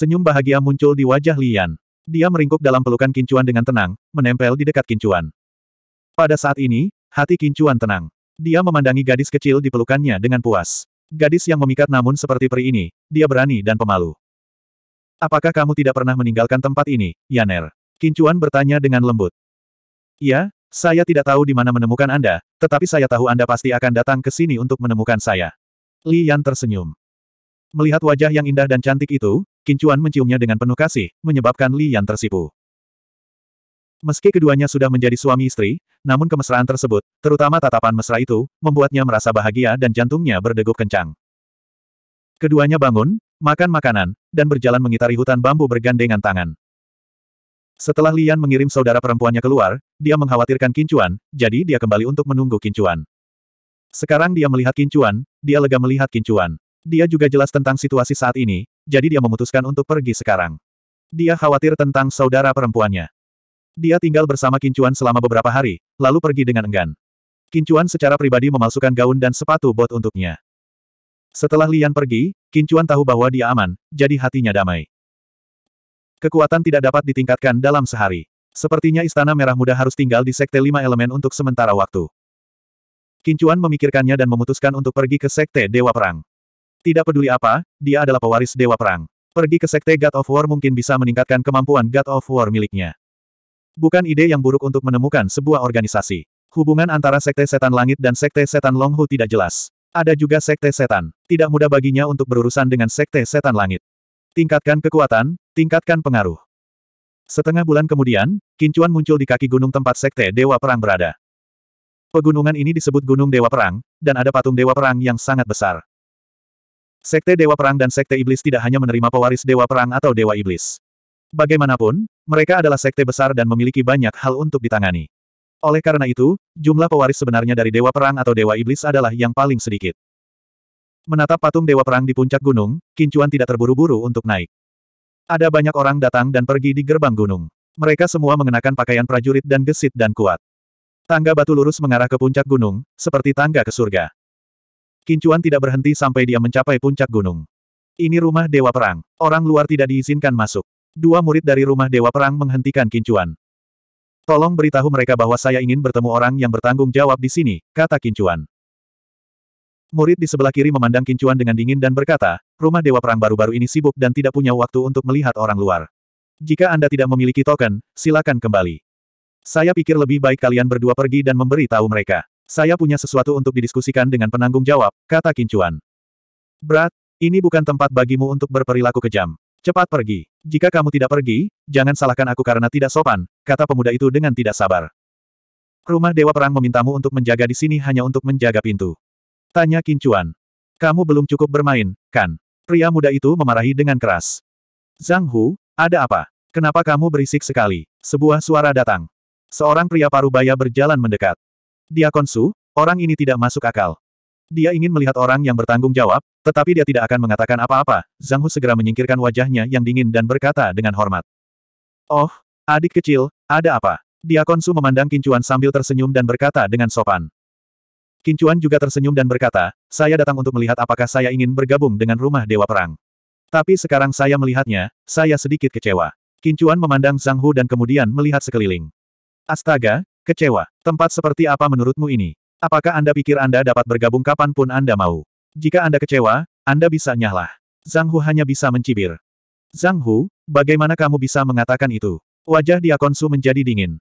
Senyum bahagia muncul di wajah Lian. Dia meringkuk dalam pelukan Kincuan dengan tenang, menempel di dekat Kincuan. Pada saat ini, hati Kincuan tenang. Dia memandangi gadis kecil di pelukannya dengan puas. Gadis yang memikat namun seperti peri ini, dia berani dan pemalu. Apakah kamu tidak pernah meninggalkan tempat ini, Yaner? Kincuan bertanya dengan lembut. Ya, saya tidak tahu di mana menemukan Anda, tetapi saya tahu Anda pasti akan datang ke sini untuk menemukan saya. Li Yan tersenyum. Melihat wajah yang indah dan cantik itu, Kincuan menciumnya dengan penuh kasih, menyebabkan Li Yan tersipu. Meski keduanya sudah menjadi suami istri, namun kemesraan tersebut, terutama tatapan mesra itu, membuatnya merasa bahagia dan jantungnya berdegup kencang. Keduanya bangun, makan makanan, dan berjalan mengitari hutan bambu bergandengan tangan. Setelah Lian mengirim saudara perempuannya keluar, dia mengkhawatirkan Kincuan, jadi dia kembali untuk menunggu Kincuan. Sekarang dia melihat Kincuan, dia lega melihat Kincuan. Dia juga jelas tentang situasi saat ini, jadi dia memutuskan untuk pergi sekarang. Dia khawatir tentang saudara perempuannya. Dia tinggal bersama Kincuan selama beberapa hari, lalu pergi dengan enggan. Kincuan secara pribadi memalsukan gaun dan sepatu bot untuknya. Setelah Lian pergi, Kincuan tahu bahwa dia aman, jadi hatinya damai. Kekuatan tidak dapat ditingkatkan dalam sehari. Sepertinya Istana Merah Muda harus tinggal di Sekte Lima Elemen untuk sementara waktu. Kincuan memikirkannya dan memutuskan untuk pergi ke Sekte Dewa Perang. Tidak peduli apa, dia adalah pewaris Dewa Perang. Pergi ke Sekte God of War mungkin bisa meningkatkan kemampuan God of War miliknya. Bukan ide yang buruk untuk menemukan sebuah organisasi. Hubungan antara Sekte Setan Langit dan Sekte Setan Longhu tidak jelas. Ada juga Sekte Setan. Tidak mudah baginya untuk berurusan dengan Sekte Setan Langit. Tingkatkan kekuatan, tingkatkan pengaruh. Setengah bulan kemudian, Kincuan muncul di kaki gunung tempat Sekte Dewa Perang berada. Pegunungan ini disebut Gunung Dewa Perang, dan ada patung Dewa Perang yang sangat besar. Sekte Dewa Perang dan Sekte Iblis tidak hanya menerima pewaris Dewa Perang atau Dewa Iblis. Bagaimanapun, mereka adalah sekte besar dan memiliki banyak hal untuk ditangani. Oleh karena itu, jumlah pewaris sebenarnya dari Dewa Perang atau Dewa Iblis adalah yang paling sedikit. Menatap patung Dewa Perang di puncak gunung, Kincuan tidak terburu-buru untuk naik. Ada banyak orang datang dan pergi di gerbang gunung. Mereka semua mengenakan pakaian prajurit dan gesit dan kuat. Tangga batu lurus mengarah ke puncak gunung, seperti tangga ke surga. Kincuan tidak berhenti sampai dia mencapai puncak gunung. Ini rumah Dewa Perang. Orang luar tidak diizinkan masuk. Dua murid dari rumah Dewa Perang menghentikan Kincuan. Tolong beritahu mereka bahwa saya ingin bertemu orang yang bertanggung jawab di sini, kata Kincuan. Murid di sebelah kiri memandang Kincuan dengan dingin dan berkata, rumah Dewa Perang baru-baru ini sibuk dan tidak punya waktu untuk melihat orang luar. Jika Anda tidak memiliki token, silakan kembali. Saya pikir lebih baik kalian berdua pergi dan memberi tahu mereka. Saya punya sesuatu untuk didiskusikan dengan penanggung jawab, kata Kincuan. Berat, ini bukan tempat bagimu untuk berperilaku kejam. Cepat pergi. Jika kamu tidak pergi, jangan salahkan aku karena tidak sopan, kata pemuda itu dengan tidak sabar. Rumah Dewa Perang memintamu untuk menjaga di sini hanya untuk menjaga pintu. Tanya Kincuan. Kamu belum cukup bermain, kan? Pria muda itu memarahi dengan keras. Zhang Hu, ada apa? Kenapa kamu berisik sekali? Sebuah suara datang. Seorang pria parubaya berjalan mendekat. Dia Su, orang ini tidak masuk akal. Dia ingin melihat orang yang bertanggung jawab, tetapi dia tidak akan mengatakan apa-apa. Zhang Hu segera menyingkirkan wajahnya yang dingin dan berkata dengan hormat. Oh, adik kecil, ada apa? Dia Su memandang Kincuan sambil tersenyum dan berkata dengan sopan. Kincuan juga tersenyum dan berkata, saya datang untuk melihat apakah saya ingin bergabung dengan rumah Dewa Perang. Tapi sekarang saya melihatnya, saya sedikit kecewa. Kincuan memandang Zhang Hu dan kemudian melihat sekeliling. Astaga, Kecewa. Tempat seperti apa menurutmu ini? Apakah Anda pikir Anda dapat bergabung kapanpun Anda mau? Jika Anda kecewa, Anda bisa nyahlah. Zhang Hu hanya bisa mencibir. Zhang Hu, bagaimana kamu bisa mengatakan itu? Wajah Diakon Su menjadi dingin.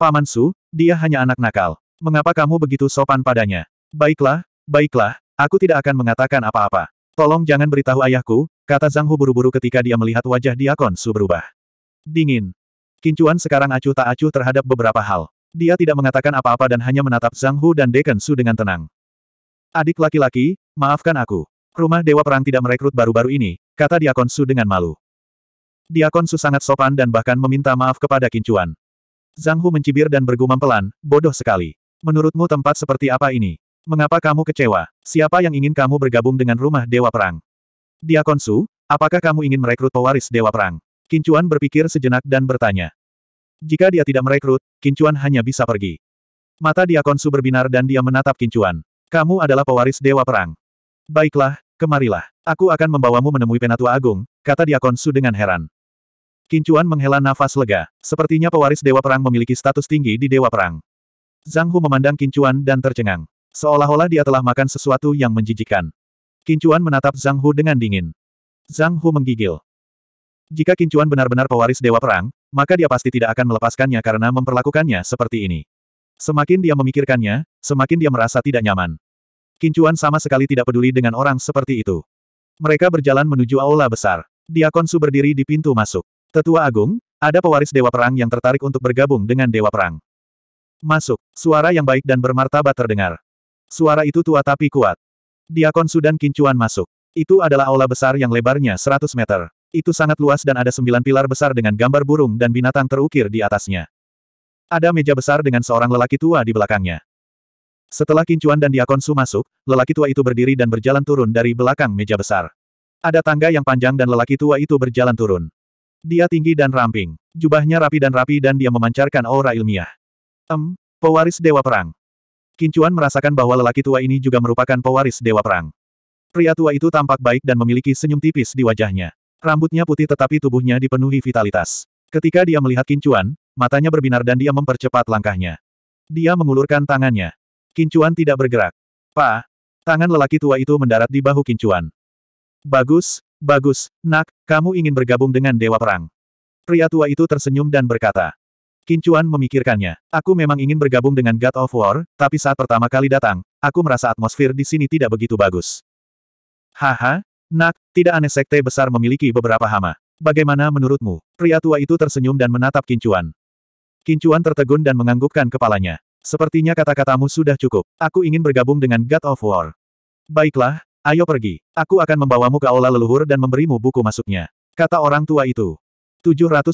Paman Su, dia hanya anak nakal. Mengapa kamu begitu sopan padanya? Baiklah, baiklah, aku tidak akan mengatakan apa-apa. Tolong jangan beritahu ayahku, kata Zhang Hu buru-buru ketika dia melihat wajah Diakon Su berubah. Dingin. Kincuan sekarang acuh tak acuh terhadap beberapa hal. Dia tidak mengatakan apa-apa dan hanya menatap Zhang Hu dan Deken Su dengan tenang. Adik laki-laki, maafkan aku. Rumah Dewa Perang tidak merekrut baru-baru ini, kata Diakon Su dengan malu. Diakon Su sangat sopan dan bahkan meminta maaf kepada Kincuan. Zhang Hu mencibir dan bergumam pelan, bodoh sekali. Menurutmu tempat seperti apa ini? Mengapa kamu kecewa? Siapa yang ingin kamu bergabung dengan rumah Dewa Perang? Diakon Su, apakah kamu ingin merekrut pewaris Dewa Perang? Kincuan berpikir sejenak dan bertanya. Jika dia tidak merekrut, Kincuan hanya bisa pergi. Mata Diakon Su berbinar dan dia menatap Kincuan. Kamu adalah pewaris Dewa Perang. Baiklah, kemarilah. Aku akan membawamu menemui Penatua Agung, kata Diakon Su dengan heran. Kincuan menghela nafas lega. Sepertinya pewaris Dewa Perang memiliki status tinggi di Dewa Perang. Zhang Hu memandang Kincuan dan tercengang. Seolah-olah dia telah makan sesuatu yang menjijikan. Kincuan menatap Zhang Hu dengan dingin. Zhang Hu menggigil. Jika Kincuan benar-benar pewaris Dewa Perang, maka dia pasti tidak akan melepaskannya karena memperlakukannya seperti ini. Semakin dia memikirkannya, semakin dia merasa tidak nyaman. Kincuan sama sekali tidak peduli dengan orang seperti itu. Mereka berjalan menuju aula besar. Diakon Su berdiri di pintu masuk. Tetua Agung, ada pewaris Dewa Perang yang tertarik untuk bergabung dengan Dewa Perang. Masuk, suara yang baik dan bermartabat terdengar. Suara itu tua tapi kuat. Diakon dan Kincuan masuk. Itu adalah aula besar yang lebarnya 100 meter. Itu sangat luas dan ada sembilan pilar besar dengan gambar burung dan binatang terukir di atasnya. Ada meja besar dengan seorang lelaki tua di belakangnya. Setelah Kincuan dan Diakonsu masuk, lelaki tua itu berdiri dan berjalan turun dari belakang meja besar. Ada tangga yang panjang dan lelaki tua itu berjalan turun. Dia tinggi dan ramping. Jubahnya rapi dan rapi dan dia memancarkan aura ilmiah. Em, pewaris Dewa Perang. Kincuan merasakan bahwa lelaki tua ini juga merupakan pewaris Dewa Perang. Pria tua itu tampak baik dan memiliki senyum tipis di wajahnya. Rambutnya putih tetapi tubuhnya dipenuhi vitalitas. Ketika dia melihat Kincuan, matanya berbinar dan dia mempercepat langkahnya. Dia mengulurkan tangannya. Kincuan tidak bergerak. Pa, tangan lelaki tua itu mendarat di bahu Kincuan. Bagus, bagus, nak, kamu ingin bergabung dengan Dewa Perang. Pria tua itu tersenyum dan berkata. Kincuan memikirkannya. Aku memang ingin bergabung dengan God of War, tapi saat pertama kali datang, aku merasa atmosfer di sini tidak begitu bagus. Haha, Nak, tidak aneh sekte besar memiliki beberapa hama. Bagaimana menurutmu? Pria tua itu tersenyum dan menatap Kincuan. Kincuan tertegun dan menganggukkan kepalanya. Sepertinya kata-katamu sudah cukup. Aku ingin bergabung dengan God of War. Baiklah, ayo pergi. Aku akan membawamu ke aula leluhur dan memberimu buku masuknya. Kata orang tua itu. 792.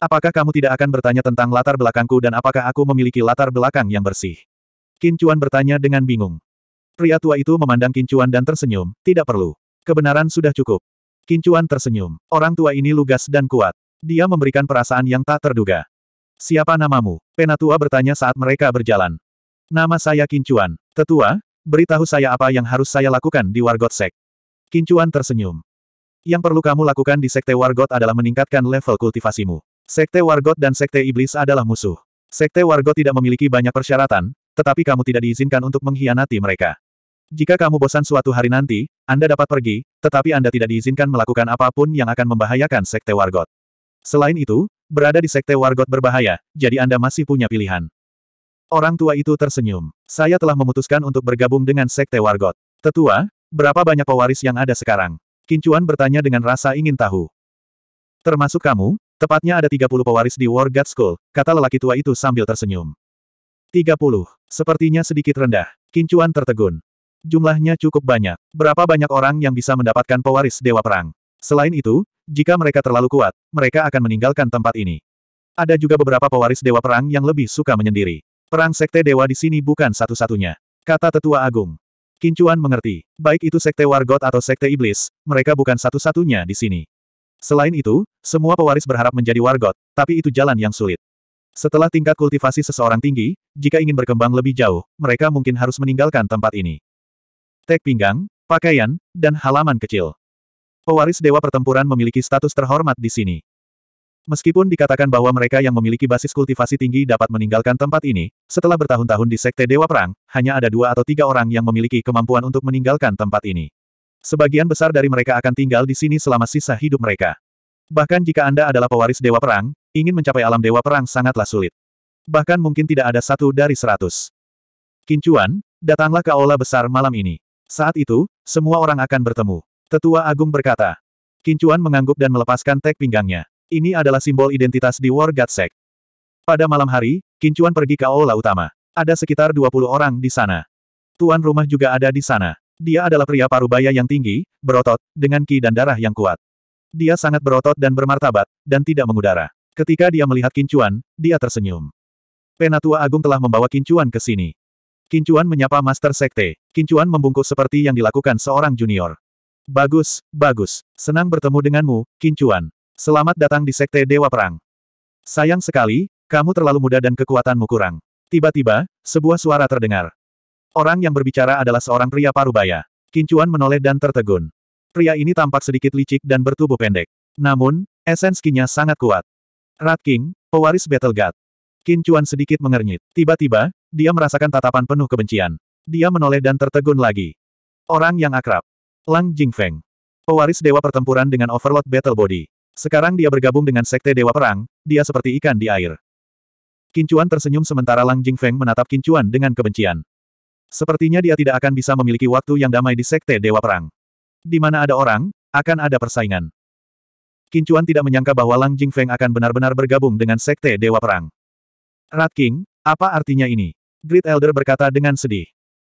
Apakah kamu tidak akan bertanya tentang latar belakangku dan apakah aku memiliki latar belakang yang bersih? Kincuan bertanya dengan bingung. Pria tua itu memandang Kincuan dan tersenyum, tidak perlu. Kebenaran sudah cukup. Kincuan tersenyum. Orang tua ini lugas dan kuat. Dia memberikan perasaan yang tak terduga. Siapa namamu? Penatua bertanya saat mereka berjalan. Nama saya Kincuan. Tetua, beritahu saya apa yang harus saya lakukan di Wargot Sek. Kincuan tersenyum. Yang perlu kamu lakukan di Sekte Wargot adalah meningkatkan level kultivasimu. Sekte Wargot dan Sekte Iblis adalah musuh. Sekte Wargot tidak memiliki banyak persyaratan, tetapi kamu tidak diizinkan untuk mengkhianati mereka. Jika kamu bosan suatu hari nanti, Anda dapat pergi, tetapi Anda tidak diizinkan melakukan apapun yang akan membahayakan Sekte Wargot. Selain itu, berada di Sekte Wargot berbahaya, jadi Anda masih punya pilihan. Orang tua itu tersenyum. Saya telah memutuskan untuk bergabung dengan Sekte Wargot. Tetua, berapa banyak pewaris yang ada sekarang? Kincuan bertanya dengan rasa ingin tahu. Termasuk kamu, tepatnya ada 30 pewaris di Wargot School, kata lelaki tua itu sambil tersenyum. 30. Sepertinya sedikit rendah. Kincuan tertegun. Jumlahnya cukup banyak. Berapa banyak orang yang bisa mendapatkan pewaris Dewa Perang? Selain itu, jika mereka terlalu kuat, mereka akan meninggalkan tempat ini. Ada juga beberapa pewaris Dewa Perang yang lebih suka menyendiri. Perang Sekte Dewa di sini bukan satu-satunya. Kata Tetua Agung. Kincuan mengerti, baik itu Sekte Wargot atau Sekte Iblis, mereka bukan satu-satunya di sini. Selain itu, semua pewaris berharap menjadi Wargot, tapi itu jalan yang sulit. Setelah tingkat kultivasi seseorang tinggi, jika ingin berkembang lebih jauh, mereka mungkin harus meninggalkan tempat ini tek pinggang, pakaian, dan halaman kecil. Pewaris Dewa Pertempuran memiliki status terhormat di sini. Meskipun dikatakan bahwa mereka yang memiliki basis kultivasi tinggi dapat meninggalkan tempat ini, setelah bertahun-tahun di Sekte Dewa Perang, hanya ada dua atau tiga orang yang memiliki kemampuan untuk meninggalkan tempat ini. Sebagian besar dari mereka akan tinggal di sini selama sisa hidup mereka. Bahkan jika Anda adalah pewaris Dewa Perang, ingin mencapai alam Dewa Perang sangatlah sulit. Bahkan mungkin tidak ada satu dari seratus. Kincuan, datanglah ke aula besar malam ini. Saat itu, semua orang akan bertemu. Tetua Agung berkata. Kincuan mengangguk dan melepaskan tek pinggangnya. Ini adalah simbol identitas di War God Pada malam hari, Kincuan pergi ke aula utama. Ada sekitar 20 orang di sana. Tuan rumah juga ada di sana. Dia adalah pria parubaya yang tinggi, berotot, dengan ki dan darah yang kuat. Dia sangat berotot dan bermartabat, dan tidak mengudara. Ketika dia melihat Kincuan, dia tersenyum. Penatua Agung telah membawa Kincuan ke sini. Kincuan menyapa Master Sekte. Kincuan membungkuk seperti yang dilakukan seorang junior. Bagus, bagus. Senang bertemu denganmu, Kincuan. Selamat datang di Sekte Dewa Perang. Sayang sekali, kamu terlalu muda dan kekuatanmu kurang. Tiba-tiba, sebuah suara terdengar. Orang yang berbicara adalah seorang pria parubaya. Kincuan menoleh dan tertegun. Pria ini tampak sedikit licik dan bertubuh pendek. Namun, esensinya sangat kuat. Rat King, pewaris Battle God. Qin Chuan sedikit mengernyit. Tiba-tiba, dia merasakan tatapan penuh kebencian. Dia menoleh dan tertegun lagi. Orang yang akrab. Lang Jingfeng. Pewaris Dewa Pertempuran dengan Overlord Battle Body. Sekarang dia bergabung dengan Sekte Dewa Perang, dia seperti ikan di air. Kincuan tersenyum sementara Lang Jingfeng menatap Kincuan dengan kebencian. Sepertinya dia tidak akan bisa memiliki waktu yang damai di Sekte Dewa Perang. Di mana ada orang, akan ada persaingan. Kincuan tidak menyangka bahwa Lang Jingfeng akan benar-benar bergabung dengan Sekte Dewa Perang. Rat King, apa artinya ini? Great Elder berkata dengan sedih.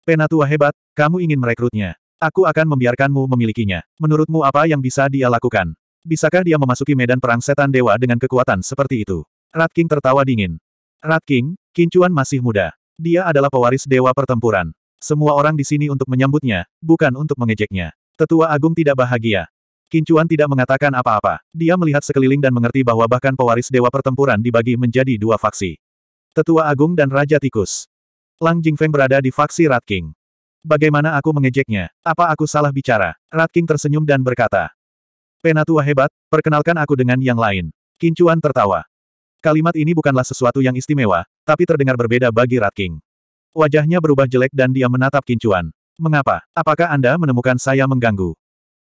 Penatua hebat, kamu ingin merekrutnya. Aku akan membiarkanmu memilikinya. Menurutmu apa yang bisa dia lakukan? Bisakah dia memasuki medan perang setan dewa dengan kekuatan seperti itu? Rat King tertawa dingin. Rat King, Kincuan masih muda. Dia adalah pewaris dewa pertempuran. Semua orang di sini untuk menyambutnya, bukan untuk mengejeknya. Tetua Agung tidak bahagia. Kincuan tidak mengatakan apa-apa. Dia melihat sekeliling dan mengerti bahwa bahkan pewaris dewa pertempuran dibagi menjadi dua faksi. Tetua Agung dan Raja Tikus. Lang Jingfeng berada di faksi Rat King. Bagaimana aku mengejeknya? Apa aku salah bicara? Rat King tersenyum dan berkata. Penatua hebat, perkenalkan aku dengan yang lain. Kincuan tertawa. Kalimat ini bukanlah sesuatu yang istimewa, tapi terdengar berbeda bagi Rat King. Wajahnya berubah jelek dan dia menatap Kincuan. Mengapa? Apakah Anda menemukan saya mengganggu?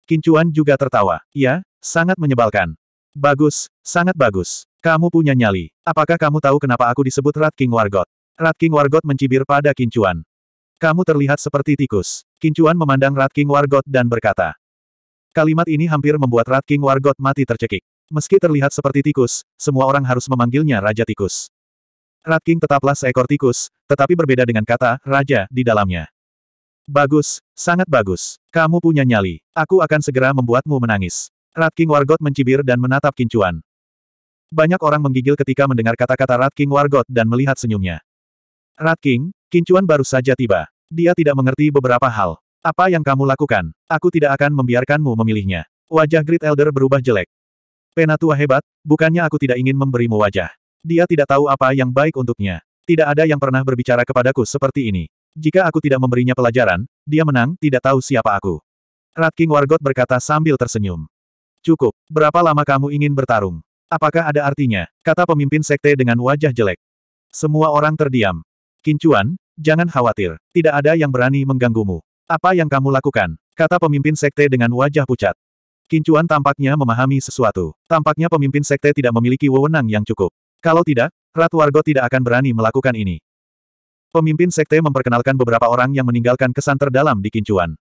Kincuan juga tertawa. Ya, sangat menyebalkan. Bagus, sangat bagus. Kamu punya nyali. Apakah kamu tahu kenapa aku disebut Rat King Wargot? Rat King Wargot mencibir pada Kincuan. Kamu terlihat seperti tikus. Kincuan memandang Rat King Wargot dan berkata. Kalimat ini hampir membuat Rat King Wargot mati tercekik. Meski terlihat seperti tikus, semua orang harus memanggilnya Raja Tikus. Rat King tetaplah seekor tikus, tetapi berbeda dengan kata raja di dalamnya. Bagus, sangat bagus. Kamu punya nyali. Aku akan segera membuatmu menangis. Rat King Wargot mencibir dan menatap Kincuan. Banyak orang menggigil ketika mendengar kata-kata Rat King Wargot dan melihat senyumnya. Rat King, Kincuan baru saja tiba. Dia tidak mengerti beberapa hal. Apa yang kamu lakukan? Aku tidak akan membiarkanmu memilihnya. Wajah Great Elder berubah jelek. Penatua hebat, bukannya aku tidak ingin memberimu wajah. Dia tidak tahu apa yang baik untuknya. Tidak ada yang pernah berbicara kepadaku seperti ini. Jika aku tidak memberinya pelajaran, dia menang, tidak tahu siapa aku. Rat King Wargot berkata sambil tersenyum. Cukup. Berapa lama kamu ingin bertarung? Apakah ada artinya? Kata pemimpin sekte dengan wajah jelek. Semua orang terdiam. Kincuan, jangan khawatir. Tidak ada yang berani mengganggumu. Apa yang kamu lakukan? Kata pemimpin sekte dengan wajah pucat. Kincuan tampaknya memahami sesuatu. Tampaknya pemimpin sekte tidak memiliki wewenang yang cukup. Kalau tidak, Ratu Wargo tidak akan berani melakukan ini. Pemimpin sekte memperkenalkan beberapa orang yang meninggalkan kesan terdalam di Kincuan.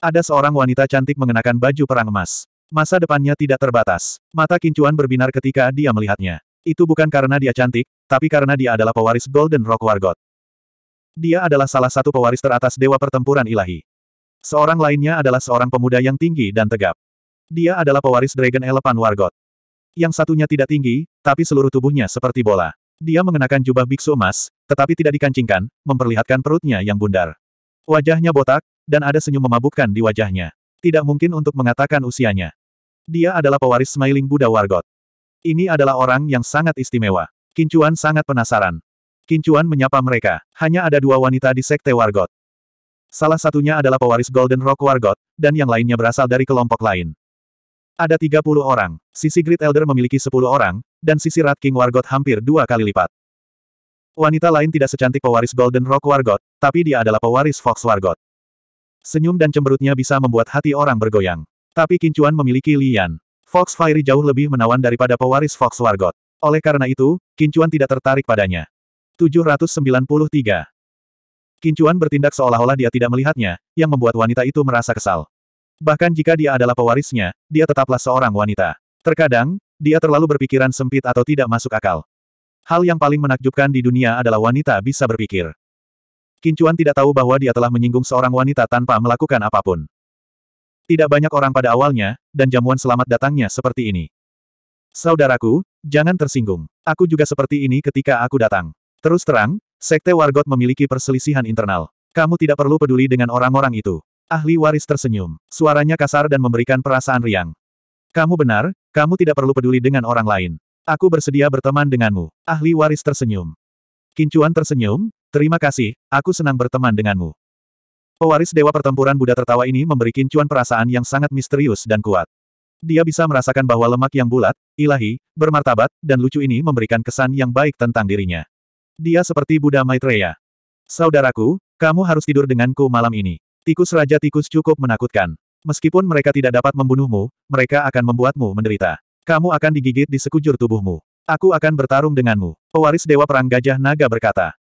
Ada seorang wanita cantik mengenakan baju perang emas. Masa depannya tidak terbatas. Mata Kincuan berbinar ketika dia melihatnya. Itu bukan karena dia cantik, tapi karena dia adalah pewaris Golden Rock Wargot. Dia adalah salah satu pewaris teratas Dewa Pertempuran Ilahi. Seorang lainnya adalah seorang pemuda yang tinggi dan tegap. Dia adalah pewaris Dragon Elephant Wargot. Yang satunya tidak tinggi, tapi seluruh tubuhnya seperti bola. Dia mengenakan jubah biksu emas, tetapi tidak dikancingkan, memperlihatkan perutnya yang bundar. Wajahnya botak, dan ada senyum memabukkan di wajahnya. Tidak mungkin untuk mengatakan usianya. Dia adalah pewaris Smiling Buddha Wargot. Ini adalah orang yang sangat istimewa. Kincuan sangat penasaran. Kincuan menyapa mereka. Hanya ada dua wanita di Sekte Wargot. Salah satunya adalah pewaris Golden Rock Wargot, dan yang lainnya berasal dari kelompok lain. Ada 30 orang, sisi Great Elder memiliki 10 orang, dan sisi Rat King Wargot hampir dua kali lipat. Wanita lain tidak secantik pewaris Golden Rock Wargot, tapi dia adalah pewaris Fox Wargot. Senyum dan cemberutnya bisa membuat hati orang bergoyang. Tapi Kincuan memiliki Lian. Fox Fairy jauh lebih menawan daripada pewaris Fox Wargot. Oleh karena itu, Kincuan tidak tertarik padanya. 793. Kincuan bertindak seolah-olah dia tidak melihatnya, yang membuat wanita itu merasa kesal. Bahkan jika dia adalah pewarisnya, dia tetaplah seorang wanita. Terkadang, dia terlalu berpikiran sempit atau tidak masuk akal. Hal yang paling menakjubkan di dunia adalah wanita bisa berpikir. Kincuan tidak tahu bahwa dia telah menyinggung seorang wanita tanpa melakukan apapun. Tidak banyak orang pada awalnya, dan jamuan selamat datangnya seperti ini. Saudaraku, jangan tersinggung. Aku juga seperti ini ketika aku datang. Terus terang, sekte Wargot memiliki perselisihan internal. Kamu tidak perlu peduli dengan orang-orang itu. Ahli waris tersenyum. Suaranya kasar dan memberikan perasaan riang. Kamu benar, kamu tidak perlu peduli dengan orang lain. Aku bersedia berteman denganmu. Ahli waris tersenyum. Kincuan tersenyum, Terima kasih, aku senang berteman denganmu. Pewaris Dewa Pertempuran Buddha tertawa ini memberi Kincuan perasaan yang sangat misterius dan kuat. Dia bisa merasakan bahwa lemak yang bulat, ilahi, bermartabat, dan lucu ini memberikan kesan yang baik tentang dirinya. Dia seperti Buddha Maitreya. Saudaraku, kamu harus tidur denganku malam ini. Tikus Raja Tikus cukup menakutkan. Meskipun mereka tidak dapat membunuhmu, mereka akan membuatmu menderita. Kamu akan digigit di sekujur tubuhmu. Aku akan bertarung denganmu. Pewaris Dewa Perang Gajah Naga berkata.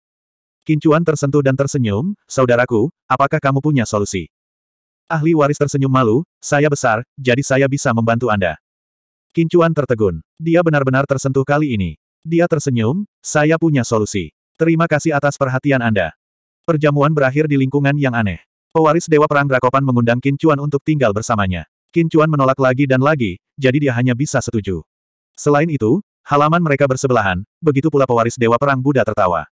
Kincuan tersentuh dan tersenyum, saudaraku, apakah kamu punya solusi? Ahli waris tersenyum malu, saya besar, jadi saya bisa membantu Anda. Kincuan tertegun. Dia benar-benar tersentuh kali ini. Dia tersenyum, saya punya solusi. Terima kasih atas perhatian Anda. Perjamuan berakhir di lingkungan yang aneh. Pewaris Dewa Perang Drakopan mengundang Kincuan untuk tinggal bersamanya. Kincuan menolak lagi dan lagi, jadi dia hanya bisa setuju. Selain itu, halaman mereka bersebelahan, begitu pula pewaris Dewa Perang Buddha tertawa.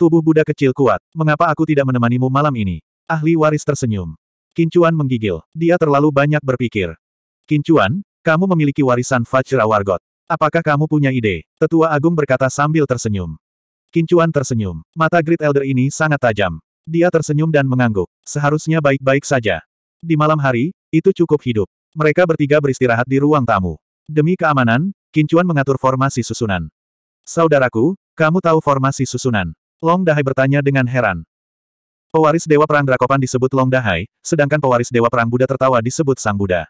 Tubuh Buddha kecil kuat. Mengapa aku tidak menemanimu malam ini? Ahli waris tersenyum. Kincuan menggigil. Dia terlalu banyak berpikir. Kincuan, kamu memiliki warisan Fajra Wargot. Apakah kamu punya ide? Tetua Agung berkata sambil tersenyum. Kincuan tersenyum. Mata Great Elder ini sangat tajam. Dia tersenyum dan mengangguk. Seharusnya baik-baik saja. Di malam hari, itu cukup hidup. Mereka bertiga beristirahat di ruang tamu. Demi keamanan, Kincuan mengatur formasi susunan. Saudaraku, kamu tahu formasi susunan. Long Dahai bertanya dengan heran. Pewaris Dewa Perang Drakopan disebut Long Dahai, sedangkan pewaris Dewa Perang Buddha tertawa disebut Sang Buddha.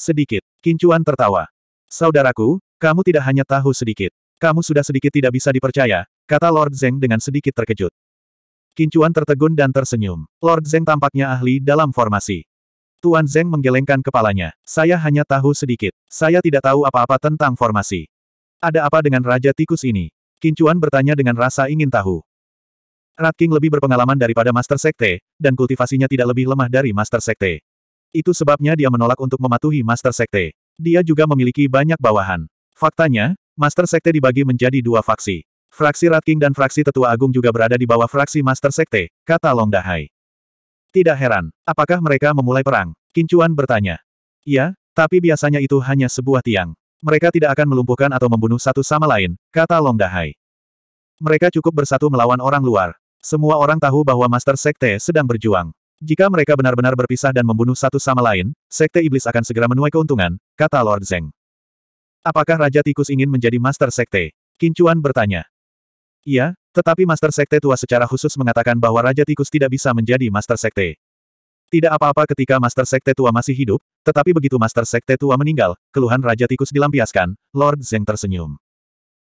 Sedikit. Kincuan tertawa. Saudaraku, kamu tidak hanya tahu sedikit. Kamu sudah sedikit tidak bisa dipercaya, kata Lord Zeng dengan sedikit terkejut. Kincuan tertegun dan tersenyum. Lord Zeng tampaknya ahli dalam formasi. Tuan Zeng menggelengkan kepalanya. Saya hanya tahu sedikit. Saya tidak tahu apa-apa tentang formasi. Ada apa dengan Raja Tikus ini? Kincuan bertanya dengan rasa ingin tahu. Rat King lebih berpengalaman daripada Master Sekte, dan kultivasinya tidak lebih lemah dari Master Sekte. Itu sebabnya dia menolak untuk mematuhi Master Sekte. Dia juga memiliki banyak bawahan. Faktanya, Master Sekte dibagi menjadi dua faksi. Fraksi Rat King dan fraksi Tetua Agung juga berada di bawah fraksi Master Sekte, kata Long Dahai. Tidak heran, apakah mereka memulai perang? Kincuan bertanya. Ya, tapi biasanya itu hanya sebuah tiang. Mereka tidak akan melumpuhkan atau membunuh satu sama lain, kata Long Dahai. Mereka cukup bersatu melawan orang luar. Semua orang tahu bahwa Master Sekte sedang berjuang. Jika mereka benar-benar berpisah dan membunuh satu sama lain, Sekte Iblis akan segera menuai keuntungan, kata Lord Zeng. Apakah Raja Tikus ingin menjadi Master Sekte? Kincuan bertanya. Iya, tetapi Master Sekte tua secara khusus mengatakan bahwa Raja Tikus tidak bisa menjadi Master Sekte. Tidak apa-apa ketika Master Sekte Tua masih hidup, tetapi begitu Master Sekte Tua meninggal, keluhan Raja Tikus dilampiaskan, Lord Zeng tersenyum.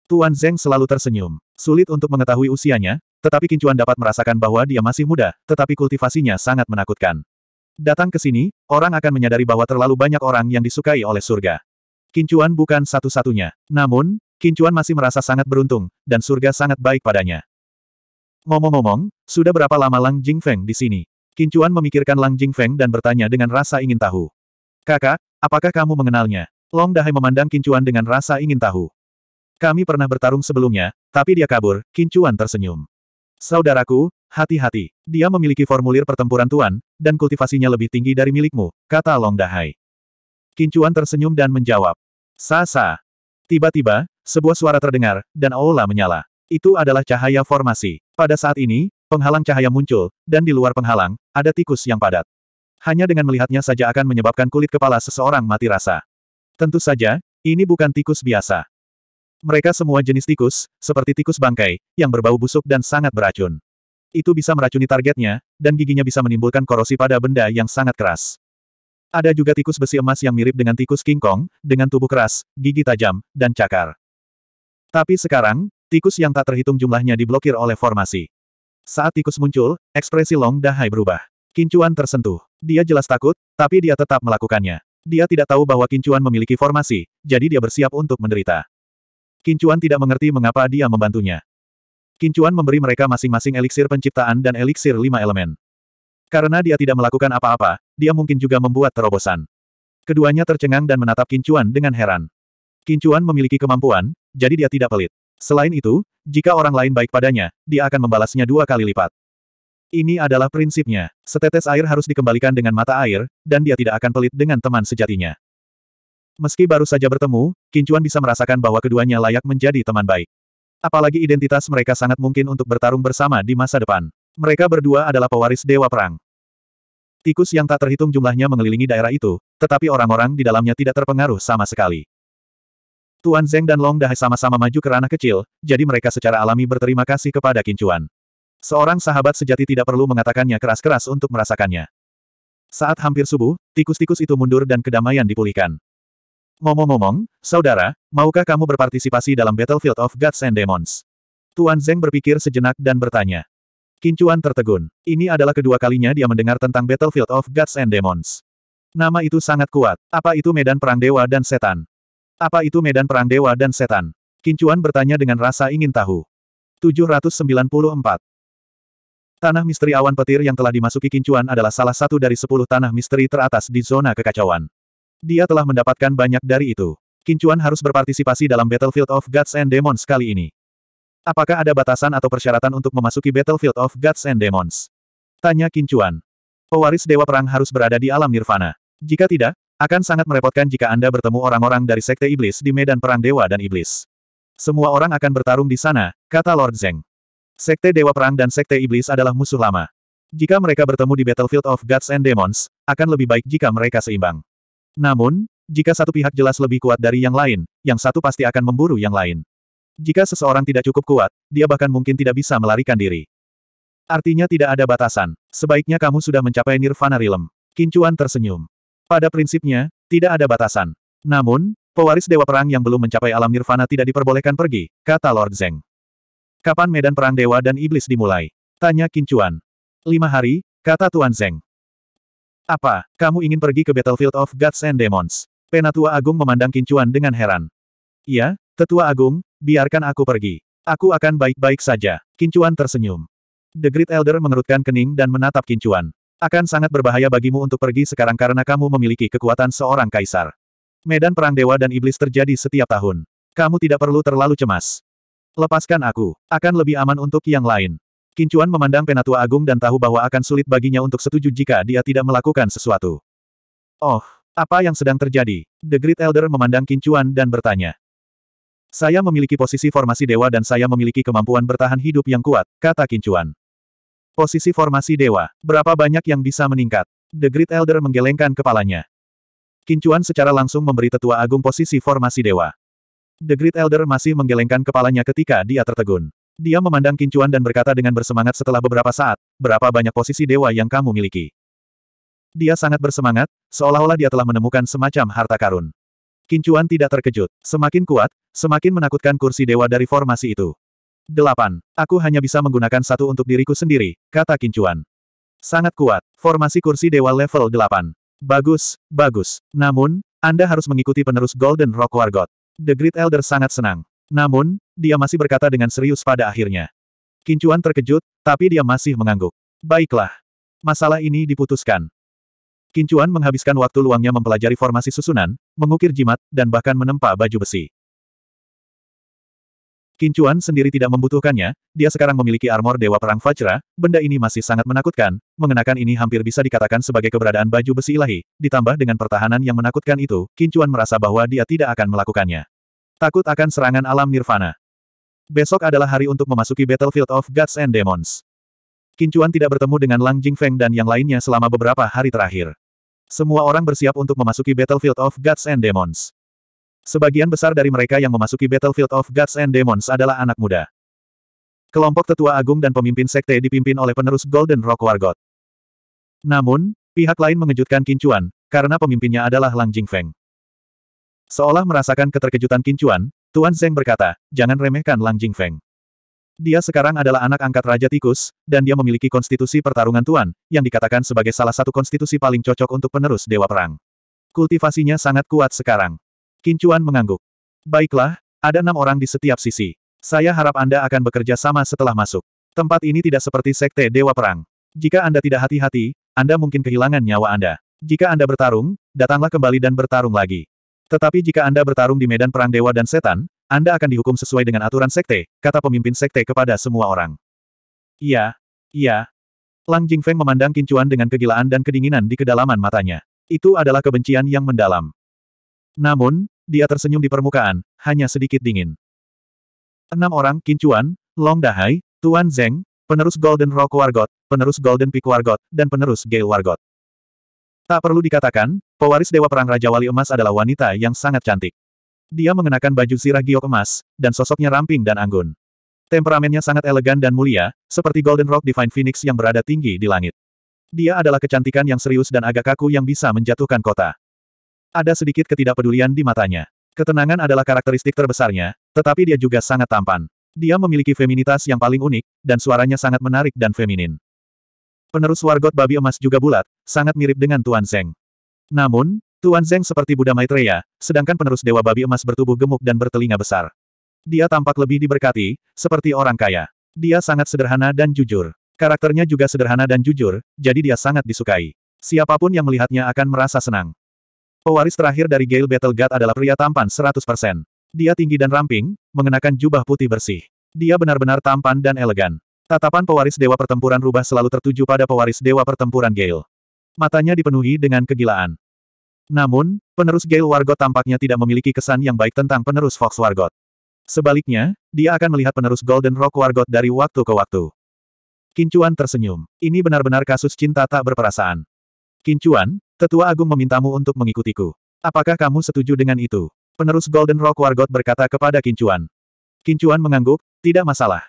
Tuan Zeng selalu tersenyum. Sulit untuk mengetahui usianya, tetapi Kincuan dapat merasakan bahwa dia masih muda, tetapi kultivasinya sangat menakutkan. Datang ke sini, orang akan menyadari bahwa terlalu banyak orang yang disukai oleh surga. Kincuan bukan satu-satunya. Namun, Kincuan masih merasa sangat beruntung, dan surga sangat baik padanya. Ngomong-ngomong, sudah berapa lama Lang Jingfeng di sini? Kincuan memikirkan Lang Jingfeng dan bertanya dengan rasa ingin tahu. Kakak, apakah kamu mengenalnya? Long Dahai memandang Kincuan dengan rasa ingin tahu. Kami pernah bertarung sebelumnya, tapi dia kabur, Kincuan tersenyum. Saudaraku, hati-hati. Dia memiliki formulir pertempuran tuan, dan kultivasinya lebih tinggi dari milikmu, kata Long Dahai. Kincuan tersenyum dan menjawab. Sasa. Tiba-tiba, sebuah suara terdengar, dan aula menyala. Itu adalah cahaya formasi. Pada saat ini, Penghalang cahaya muncul, dan di luar penghalang, ada tikus yang padat. Hanya dengan melihatnya saja akan menyebabkan kulit kepala seseorang mati rasa. Tentu saja, ini bukan tikus biasa. Mereka semua jenis tikus, seperti tikus bangkai, yang berbau busuk dan sangat beracun. Itu bisa meracuni targetnya, dan giginya bisa menimbulkan korosi pada benda yang sangat keras. Ada juga tikus besi emas yang mirip dengan tikus King Kong, dengan tubuh keras, gigi tajam, dan cakar. Tapi sekarang, tikus yang tak terhitung jumlahnya diblokir oleh formasi. Saat tikus muncul, ekspresi Long Dahai berubah. Kincuan tersentuh. Dia jelas takut, tapi dia tetap melakukannya. Dia tidak tahu bahwa Kincuan memiliki formasi, jadi dia bersiap untuk menderita. Kincuan tidak mengerti mengapa dia membantunya. Kincuan memberi mereka masing-masing eliksir penciptaan dan eliksir lima elemen. Karena dia tidak melakukan apa-apa, dia mungkin juga membuat terobosan. Keduanya tercengang dan menatap Kincuan dengan heran. Kincuan memiliki kemampuan, jadi dia tidak pelit. Selain itu, jika orang lain baik padanya, dia akan membalasnya dua kali lipat. Ini adalah prinsipnya, setetes air harus dikembalikan dengan mata air, dan dia tidak akan pelit dengan teman sejatinya. Meski baru saja bertemu, Kincuan bisa merasakan bahwa keduanya layak menjadi teman baik. Apalagi identitas mereka sangat mungkin untuk bertarung bersama di masa depan. Mereka berdua adalah pewaris Dewa Perang. Tikus yang tak terhitung jumlahnya mengelilingi daerah itu, tetapi orang-orang di dalamnya tidak terpengaruh sama sekali. Tuan Zeng dan Long Dahai sama-sama maju ke ranah kecil, jadi mereka secara alami berterima kasih kepada Kincuan. Seorang sahabat sejati tidak perlu mengatakannya keras-keras untuk merasakannya. Saat hampir subuh, tikus-tikus itu mundur dan kedamaian dipulihkan. Ngomong-ngomong, saudara, maukah kamu berpartisipasi dalam Battlefield of Gods and Demons? Tuan Zeng berpikir sejenak dan bertanya. Kincuan tertegun. Ini adalah kedua kalinya dia mendengar tentang Battlefield of Gods and Demons. Nama itu sangat kuat. Apa itu medan perang dewa dan setan? Apa itu medan perang dewa dan setan? Kincuan bertanya dengan rasa ingin tahu. 794. Tanah misteri awan petir yang telah dimasuki Kincuan adalah salah satu dari sepuluh tanah misteri teratas di zona kekacauan. Dia telah mendapatkan banyak dari itu. Kincuan harus berpartisipasi dalam Battlefield of Gods and Demons kali ini. Apakah ada batasan atau persyaratan untuk memasuki Battlefield of Gods and Demons? Tanya Kincuan. Pewaris Dewa Perang harus berada di alam nirvana. Jika tidak, akan sangat merepotkan jika Anda bertemu orang-orang dari Sekte Iblis di Medan Perang Dewa dan Iblis. Semua orang akan bertarung di sana, kata Lord Zeng. Sekte Dewa Perang dan Sekte Iblis adalah musuh lama. Jika mereka bertemu di Battlefield of Gods and Demons, akan lebih baik jika mereka seimbang. Namun, jika satu pihak jelas lebih kuat dari yang lain, yang satu pasti akan memburu yang lain. Jika seseorang tidak cukup kuat, dia bahkan mungkin tidak bisa melarikan diri. Artinya tidak ada batasan. Sebaiknya kamu sudah mencapai Nirvana Realm. Kincuan tersenyum. Pada prinsipnya, tidak ada batasan. Namun, pewaris Dewa Perang yang belum mencapai alam nirvana tidak diperbolehkan pergi, kata Lord Zeng. Kapan medan perang Dewa dan Iblis dimulai? Tanya Kincuan. Lima hari, kata Tuan Zeng. Apa, kamu ingin pergi ke Battlefield of Gods and Demons? Penatua Agung memandang Kincuan dengan heran. Iya, Tetua Agung, biarkan aku pergi. Aku akan baik-baik saja. Kincuan tersenyum. The Great Elder mengerutkan kening dan menatap Kincuan. Akan sangat berbahaya bagimu untuk pergi sekarang karena kamu memiliki kekuatan seorang kaisar. Medan perang dewa dan iblis terjadi setiap tahun. Kamu tidak perlu terlalu cemas. Lepaskan aku, akan lebih aman untuk yang lain. Kincuan memandang Penatua Agung dan tahu bahwa akan sulit baginya untuk setuju jika dia tidak melakukan sesuatu. Oh, apa yang sedang terjadi? The Great Elder memandang Kincuan dan bertanya. Saya memiliki posisi formasi dewa dan saya memiliki kemampuan bertahan hidup yang kuat, kata Kincuan. Posisi formasi dewa. Berapa banyak yang bisa meningkat? The Great Elder menggelengkan kepalanya. Kincuan secara langsung memberi tetua agung posisi formasi dewa. The Great Elder masih menggelengkan kepalanya ketika dia tertegun. Dia memandang Kincuan dan berkata dengan bersemangat setelah beberapa saat, berapa banyak posisi dewa yang kamu miliki. Dia sangat bersemangat, seolah-olah dia telah menemukan semacam harta karun. Kincuan tidak terkejut. Semakin kuat, semakin menakutkan kursi dewa dari formasi itu. Delapan. Aku hanya bisa menggunakan satu untuk diriku sendiri, kata Kincuan. Sangat kuat. Formasi kursi dewa level 8. Bagus, bagus. Namun, Anda harus mengikuti penerus Golden Rock Wargot. The Great Elder sangat senang. Namun, dia masih berkata dengan serius pada akhirnya. Kincuan terkejut, tapi dia masih mengangguk. Baiklah. Masalah ini diputuskan. Kincuan menghabiskan waktu luangnya mempelajari formasi susunan, mengukir jimat, dan bahkan menempa baju besi. Kincuan sendiri tidak membutuhkannya, dia sekarang memiliki armor Dewa Perang Fajra, benda ini masih sangat menakutkan, mengenakan ini hampir bisa dikatakan sebagai keberadaan baju besi ilahi, ditambah dengan pertahanan yang menakutkan itu, Kincuan merasa bahwa dia tidak akan melakukannya. Takut akan serangan alam nirvana. Besok adalah hari untuk memasuki Battlefield of Gods and Demons. Kincuan tidak bertemu dengan Lang Jingfeng dan yang lainnya selama beberapa hari terakhir. Semua orang bersiap untuk memasuki Battlefield of Gods and Demons. Sebagian besar dari mereka yang memasuki Battlefield of Gods and Demons adalah anak muda. Kelompok tetua agung dan pemimpin sekte dipimpin oleh penerus Golden Rock Wargot. Namun, pihak lain mengejutkan Kincuan, karena pemimpinnya adalah Lang Jingfeng. Seolah merasakan keterkejutan Kincuan, Tuan Zeng berkata, jangan remehkan Lang Jingfeng. Dia sekarang adalah anak angkat Raja Tikus, dan dia memiliki konstitusi pertarungan Tuan, yang dikatakan sebagai salah satu konstitusi paling cocok untuk penerus Dewa Perang. Kultivasinya sangat kuat sekarang. Kincuan mengangguk. Baiklah, ada enam orang di setiap sisi. Saya harap Anda akan bekerja sama setelah masuk. Tempat ini tidak seperti sekte Dewa Perang. Jika Anda tidak hati-hati, Anda mungkin kehilangan nyawa Anda. Jika Anda bertarung, datanglah kembali dan bertarung lagi. Tetapi jika Anda bertarung di medan perang dewa dan setan, Anda akan dihukum sesuai dengan aturan sekte, kata pemimpin sekte kepada semua orang. Iya, iya. Lang Jingfeng memandang Kincuan dengan kegilaan dan kedinginan di kedalaman matanya. Itu adalah kebencian yang mendalam. Namun, dia tersenyum di permukaan, hanya sedikit dingin. Enam orang, Kincuan, Long Dahai, Tuan Zeng, penerus Golden Rock Wargot, penerus Golden Peak Wargot, dan penerus Gale Wargot. Tak perlu dikatakan, pewaris Dewa Perang Raja Wali Emas adalah wanita yang sangat cantik. Dia mengenakan baju sirah giok emas, dan sosoknya ramping dan anggun. Temperamennya sangat elegan dan mulia, seperti Golden Rock Divine Phoenix yang berada tinggi di langit. Dia adalah kecantikan yang serius dan agak kaku yang bisa menjatuhkan kota. Ada sedikit ketidakpedulian di matanya. Ketenangan adalah karakteristik terbesarnya, tetapi dia juga sangat tampan. Dia memiliki feminitas yang paling unik, dan suaranya sangat menarik dan feminin. Penerus wargot babi emas juga bulat, sangat mirip dengan Tuan Zeng. Namun, Tuan Zeng seperti Buddha Maitreya, sedangkan penerus dewa babi emas bertubuh gemuk dan bertelinga besar. Dia tampak lebih diberkati, seperti orang kaya. Dia sangat sederhana dan jujur. Karakternya juga sederhana dan jujur, jadi dia sangat disukai. Siapapun yang melihatnya akan merasa senang. Pewaris terakhir dari Gale Battle God adalah pria tampan 100%. Dia tinggi dan ramping, mengenakan jubah putih bersih. Dia benar-benar tampan dan elegan. Tatapan pewaris Dewa Pertempuran Rubah selalu tertuju pada pewaris Dewa Pertempuran Gale. Matanya dipenuhi dengan kegilaan. Namun, penerus Gale Wargot tampaknya tidak memiliki kesan yang baik tentang penerus Fox Wargot. Sebaliknya, dia akan melihat penerus Golden Rock Wargot dari waktu ke waktu. Kincuan tersenyum. Ini benar-benar kasus cinta tak berperasaan. Kincuan, Tetua Agung memintamu untuk mengikutiku. Apakah kamu setuju dengan itu? Penerus Golden Rock Wargot berkata kepada Kincuan. Kincuan mengangguk, tidak masalah.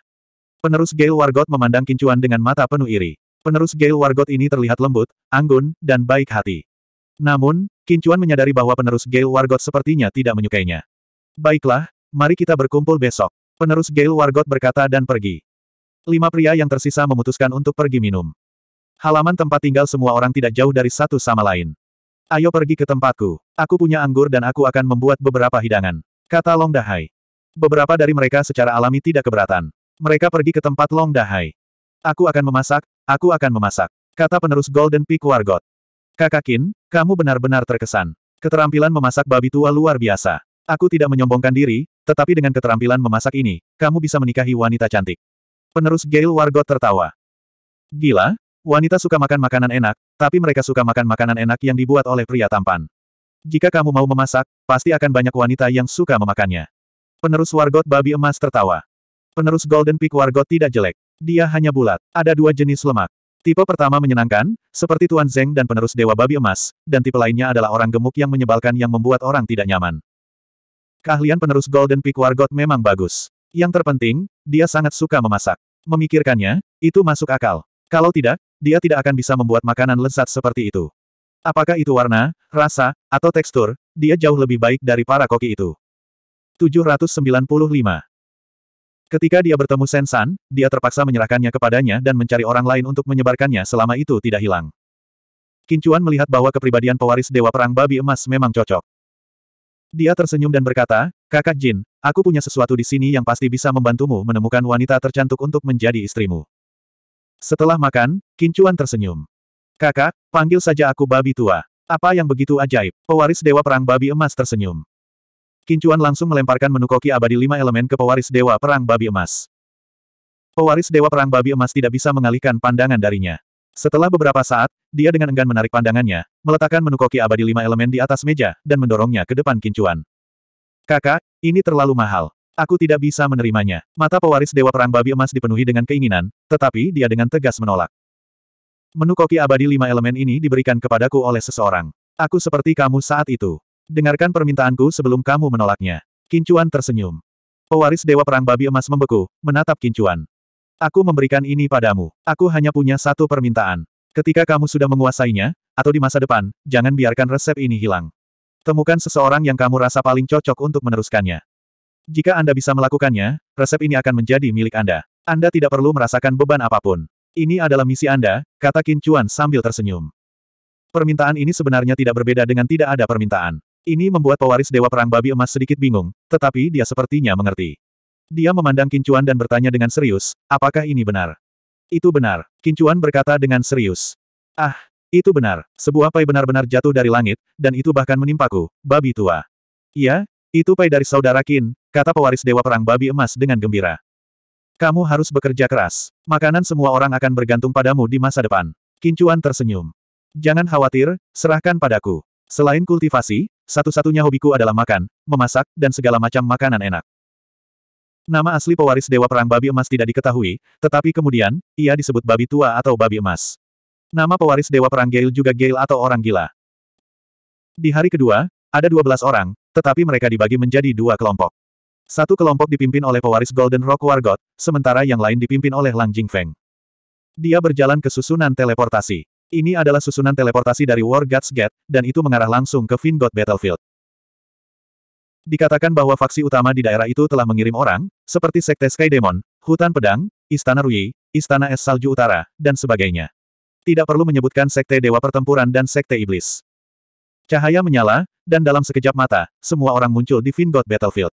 Penerus Gale Wargot memandang Kincuan dengan mata penuh iri. Penerus Gale Wargot ini terlihat lembut, anggun, dan baik hati. Namun, Kincuan menyadari bahwa penerus Gale Wargot sepertinya tidak menyukainya. Baiklah, mari kita berkumpul besok. Penerus Gale Wargot berkata dan pergi. Lima pria yang tersisa memutuskan untuk pergi minum. Halaman tempat tinggal semua orang tidak jauh dari satu sama lain. Ayo pergi ke tempatku. Aku punya anggur dan aku akan membuat beberapa hidangan. Kata Long Dahai. Beberapa dari mereka secara alami tidak keberatan. Mereka pergi ke tempat Long Dahai. Aku akan memasak, aku akan memasak. Kata penerus Golden Peak Wargot. Kakakin, kamu benar-benar terkesan. Keterampilan memasak babi tua luar biasa. Aku tidak menyombongkan diri, tetapi dengan keterampilan memasak ini, kamu bisa menikahi wanita cantik. Penerus Gale Wargot tertawa. Gila, Wanita suka makan makanan enak, tapi mereka suka makan makanan enak yang dibuat oleh pria tampan. Jika kamu mau memasak, pasti akan banyak wanita yang suka memakannya. Penerus wargot babi emas tertawa. Penerus Golden Pig wargot tidak jelek. Dia hanya bulat. Ada dua jenis lemak. Tipe pertama menyenangkan, seperti Tuan Zeng dan penerus Dewa Babi Emas, dan tipe lainnya adalah orang gemuk yang menyebalkan yang membuat orang tidak nyaman. Keahlian penerus Golden Pig Wargot memang bagus. Yang terpenting, dia sangat suka memasak. Memikirkannya, itu masuk akal. Kalau tidak, dia tidak akan bisa membuat makanan lezat seperti itu. Apakah itu warna, rasa, atau tekstur, dia jauh lebih baik dari para koki itu. 795. Ketika dia bertemu Sensan, dia terpaksa menyerahkannya kepadanya dan mencari orang lain untuk menyebarkannya selama itu tidak hilang. Kincuan melihat bahwa kepribadian pewaris Dewa Perang Babi Emas memang cocok. Dia tersenyum dan berkata, Kakak Jin, aku punya sesuatu di sini yang pasti bisa membantumu menemukan wanita tercantik untuk menjadi istrimu. Setelah makan, Kincuan tersenyum. Kakak, panggil saja aku babi tua. Apa yang begitu ajaib? Pewaris Dewa Perang Babi Emas tersenyum. Kincuan langsung melemparkan menu koki abadi lima elemen ke pewaris Dewa Perang Babi Emas. Pewaris Dewa Perang Babi Emas tidak bisa mengalihkan pandangan darinya. Setelah beberapa saat, dia dengan enggan menarik pandangannya, meletakkan menu koki abadi lima elemen di atas meja, dan mendorongnya ke depan Kincuan. Kakak, ini terlalu mahal. Aku tidak bisa menerimanya. Mata pewaris Dewa Perang Babi Emas dipenuhi dengan keinginan, tetapi dia dengan tegas menolak. Menu koki abadi lima elemen ini diberikan kepadaku oleh seseorang. Aku seperti kamu saat itu. Dengarkan permintaanku sebelum kamu menolaknya. Kincuan tersenyum. Pewaris Dewa Perang Babi Emas membeku, menatap Kincuan. Aku memberikan ini padamu. Aku hanya punya satu permintaan. Ketika kamu sudah menguasainya, atau di masa depan, jangan biarkan resep ini hilang. Temukan seseorang yang kamu rasa paling cocok untuk meneruskannya. Jika Anda bisa melakukannya, resep ini akan menjadi milik Anda. Anda tidak perlu merasakan beban apapun. Ini adalah misi Anda, kata Qin Chuan sambil tersenyum. Permintaan ini sebenarnya tidak berbeda dengan tidak ada permintaan. Ini membuat pewaris Dewa Perang Babi Emas sedikit bingung, tetapi dia sepertinya mengerti. Dia memandang Qin Chuan dan bertanya dengan serius, apakah ini benar? Itu benar, Qin Chuan berkata dengan serius. Ah, itu benar, sebuah pai benar-benar jatuh dari langit, dan itu bahkan menimpaku, babi tua. Ya. Itu pai dari saudara kin," kata pewaris Dewa Perang Babi Emas dengan gembira. Kamu harus bekerja keras. Makanan semua orang akan bergantung padamu di masa depan. Kincuan tersenyum. Jangan khawatir, serahkan padaku. Selain kultivasi, satu-satunya hobiku adalah makan, memasak, dan segala macam makanan enak. Nama asli pewaris Dewa Perang Babi Emas tidak diketahui, tetapi kemudian, ia disebut Babi Tua atau Babi Emas. Nama pewaris Dewa Perang Gale juga Gale atau Orang Gila. Di hari kedua, ada 12 orang, tetapi mereka dibagi menjadi dua kelompok. Satu kelompok dipimpin oleh pewaris Golden Rock Wargot, sementara yang lain dipimpin oleh Lang Jingfeng. Dia berjalan ke susunan teleportasi. Ini adalah susunan teleportasi dari War Gods Gate, dan itu mengarah langsung ke God Battlefield. Dikatakan bahwa faksi utama di daerah itu telah mengirim orang, seperti Sekte Sky Demon, Hutan Pedang, Istana Rui, Istana Es Salju Utara, dan sebagainya. Tidak perlu menyebutkan Sekte Dewa Pertempuran dan Sekte Iblis. Cahaya menyala, dan dalam sekejap mata, semua orang muncul di Vingot Battlefield.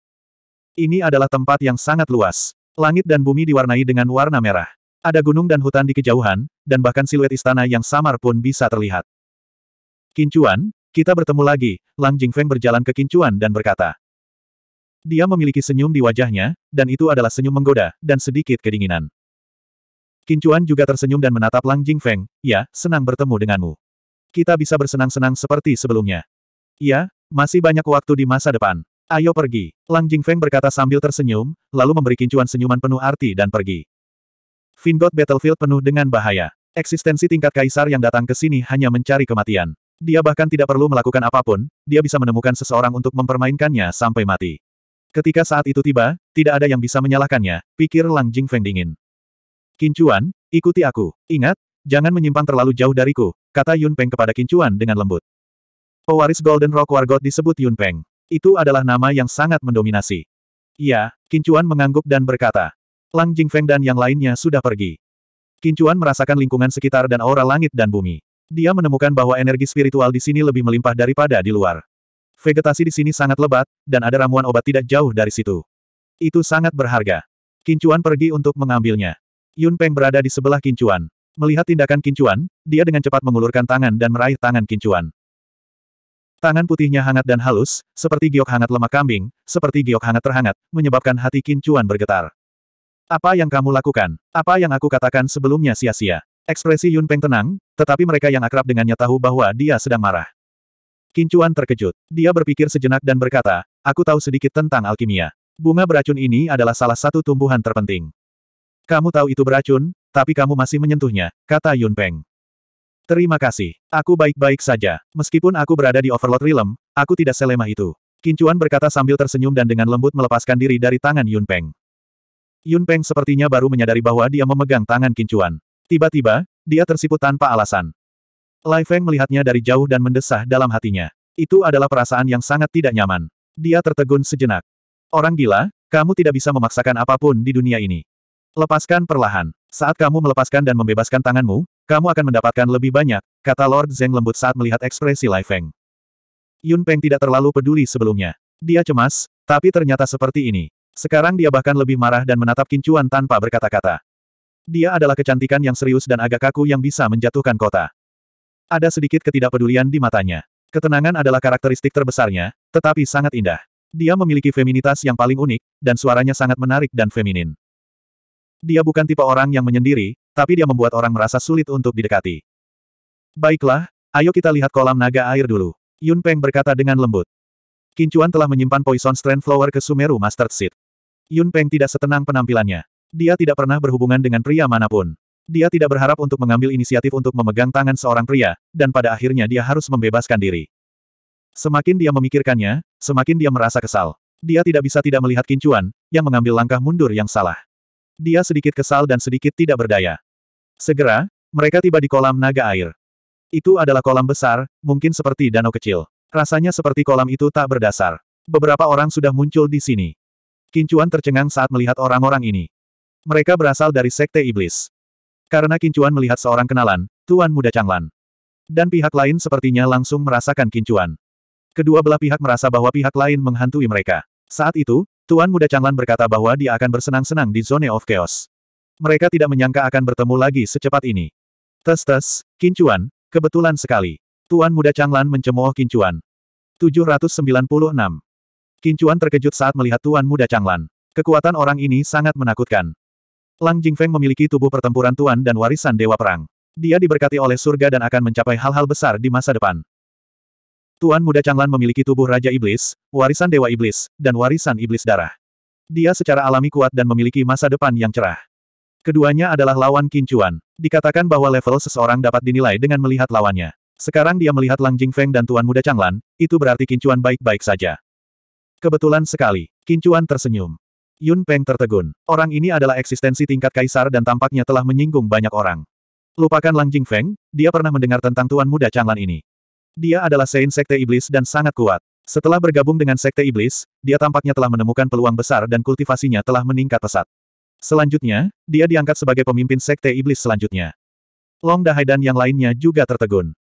Ini adalah tempat yang sangat luas. Langit dan bumi diwarnai dengan warna merah. Ada gunung dan hutan di kejauhan, dan bahkan siluet istana yang samar pun bisa terlihat. Kincuan, kita bertemu lagi, Lang Jingfeng berjalan ke Kincuan dan berkata. Dia memiliki senyum di wajahnya, dan itu adalah senyum menggoda, dan sedikit kedinginan. Kincuan juga tersenyum dan menatap Lang Jingfeng, ya, senang bertemu denganmu. Kita bisa bersenang-senang seperti sebelumnya. Ya, masih banyak waktu di masa depan. Ayo pergi. Lang Jingfeng berkata sambil tersenyum, lalu memberi kincuan senyuman penuh arti dan pergi. Vingot Battlefield penuh dengan bahaya. Eksistensi tingkat kaisar yang datang ke sini hanya mencari kematian. Dia bahkan tidak perlu melakukan apapun, dia bisa menemukan seseorang untuk mempermainkannya sampai mati. Ketika saat itu tiba, tidak ada yang bisa menyalahkannya, pikir Lang Jingfeng dingin. Kincuan, ikuti aku. Ingat, Jangan menyimpang terlalu jauh dariku, kata Yun Peng kepada Kincuan dengan lembut. Pewaris Golden Rock Wargot disebut Yun Peng. Itu adalah nama yang sangat mendominasi. Iya, Kincuan mengangguk dan berkata. Lang Jingfeng dan yang lainnya sudah pergi. Kincuan merasakan lingkungan sekitar dan aura langit dan bumi. Dia menemukan bahwa energi spiritual di sini lebih melimpah daripada di luar. Vegetasi di sini sangat lebat, dan ada ramuan obat tidak jauh dari situ. Itu sangat berharga. Kincuan pergi untuk mengambilnya. Yun Peng berada di sebelah Kincuan. Melihat tindakan Kincuan, dia dengan cepat mengulurkan tangan dan meraih tangan Kincuan. Tangan putihnya hangat dan halus, seperti giok hangat lemak kambing, seperti giok hangat terhangat, menyebabkan hati Kincuan bergetar. Apa yang kamu lakukan? Apa yang aku katakan sebelumnya sia-sia? Ekspresi Yun Peng tenang, tetapi mereka yang akrab dengannya tahu bahwa dia sedang marah. Kincuan terkejut. Dia berpikir sejenak dan berkata, aku tahu sedikit tentang alkimia. Bunga beracun ini adalah salah satu tumbuhan terpenting. Kamu tahu itu beracun, tapi kamu masih menyentuhnya, kata Yun Peng. Terima kasih. Aku baik-baik saja. Meskipun aku berada di Overlord Realm, aku tidak selemah itu. Kincuan berkata sambil tersenyum dan dengan lembut melepaskan diri dari tangan Yun Peng. Yun Peng sepertinya baru menyadari bahwa dia memegang tangan Kincuan. Tiba-tiba, dia tersipu tanpa alasan. Lai Feng melihatnya dari jauh dan mendesah dalam hatinya. Itu adalah perasaan yang sangat tidak nyaman. Dia tertegun sejenak. Orang gila, kamu tidak bisa memaksakan apapun di dunia ini. Lepaskan perlahan. Saat kamu melepaskan dan membebaskan tanganmu, kamu akan mendapatkan lebih banyak, kata Lord Zeng lembut saat melihat ekspresi Lai Feng. Yun Peng tidak terlalu peduli sebelumnya. Dia cemas, tapi ternyata seperti ini. Sekarang dia bahkan lebih marah dan menatap kincuan tanpa berkata-kata. Dia adalah kecantikan yang serius dan agak kaku yang bisa menjatuhkan kota. Ada sedikit ketidakpedulian di matanya. Ketenangan adalah karakteristik terbesarnya, tetapi sangat indah. Dia memiliki feminitas yang paling unik, dan suaranya sangat menarik dan feminin. Dia bukan tipe orang yang menyendiri, tapi dia membuat orang merasa sulit untuk didekati. Baiklah, ayo kita lihat kolam naga air dulu. Yun Peng berkata dengan lembut. Kincuan telah menyimpan Poison Strand Flower ke Sumeru Master Seed. Yun Peng tidak setenang penampilannya. Dia tidak pernah berhubungan dengan pria manapun. Dia tidak berharap untuk mengambil inisiatif untuk memegang tangan seorang pria, dan pada akhirnya dia harus membebaskan diri. Semakin dia memikirkannya, semakin dia merasa kesal. Dia tidak bisa tidak melihat Kincuan, yang mengambil langkah mundur yang salah. Dia sedikit kesal dan sedikit tidak berdaya. Segera, mereka tiba di kolam naga air. Itu adalah kolam besar, mungkin seperti danau kecil. Rasanya seperti kolam itu tak berdasar. Beberapa orang sudah muncul di sini. Kincuan tercengang saat melihat orang-orang ini. Mereka berasal dari sekte iblis. Karena Kincuan melihat seorang kenalan, Tuan Muda Changlan. Dan pihak lain sepertinya langsung merasakan Kincuan. Kedua belah pihak merasa bahwa pihak lain menghantui mereka. Saat itu, Tuan Muda Changlan berkata bahwa dia akan bersenang-senang di Zone of Chaos. Mereka tidak menyangka akan bertemu lagi secepat ini. Tes-tes, Kincuan, kebetulan sekali. Tuan Muda Changlan mencemooh Kincuan. 796. Kincuan terkejut saat melihat Tuan Muda Changlan. Kekuatan orang ini sangat menakutkan. Lang Jingfeng memiliki tubuh pertempuran Tuan dan warisan Dewa Perang. Dia diberkati oleh surga dan akan mencapai hal-hal besar di masa depan. Tuan Muda Changlan memiliki tubuh Raja Iblis, warisan Dewa Iblis, dan warisan Iblis Darah. Dia secara alami kuat dan memiliki masa depan yang cerah. Keduanya adalah lawan kincuan. Dikatakan bahwa level seseorang dapat dinilai dengan melihat lawannya. Sekarang dia melihat Lang Jingfeng dan Tuan Muda Changlan, itu berarti kincuan baik-baik saja. Kebetulan sekali, kincuan tersenyum. Yun Peng tertegun. Orang ini adalah eksistensi tingkat kaisar dan tampaknya telah menyinggung banyak orang. Lupakan Lang Jingfeng, dia pernah mendengar tentang Tuan Muda Changlan ini. Dia adalah Sein Sekte Iblis dan sangat kuat. Setelah bergabung dengan Sekte Iblis, dia tampaknya telah menemukan peluang besar dan kultivasinya telah meningkat pesat. Selanjutnya, dia diangkat sebagai pemimpin Sekte Iblis selanjutnya. Long Dahai dan yang lainnya juga tertegun.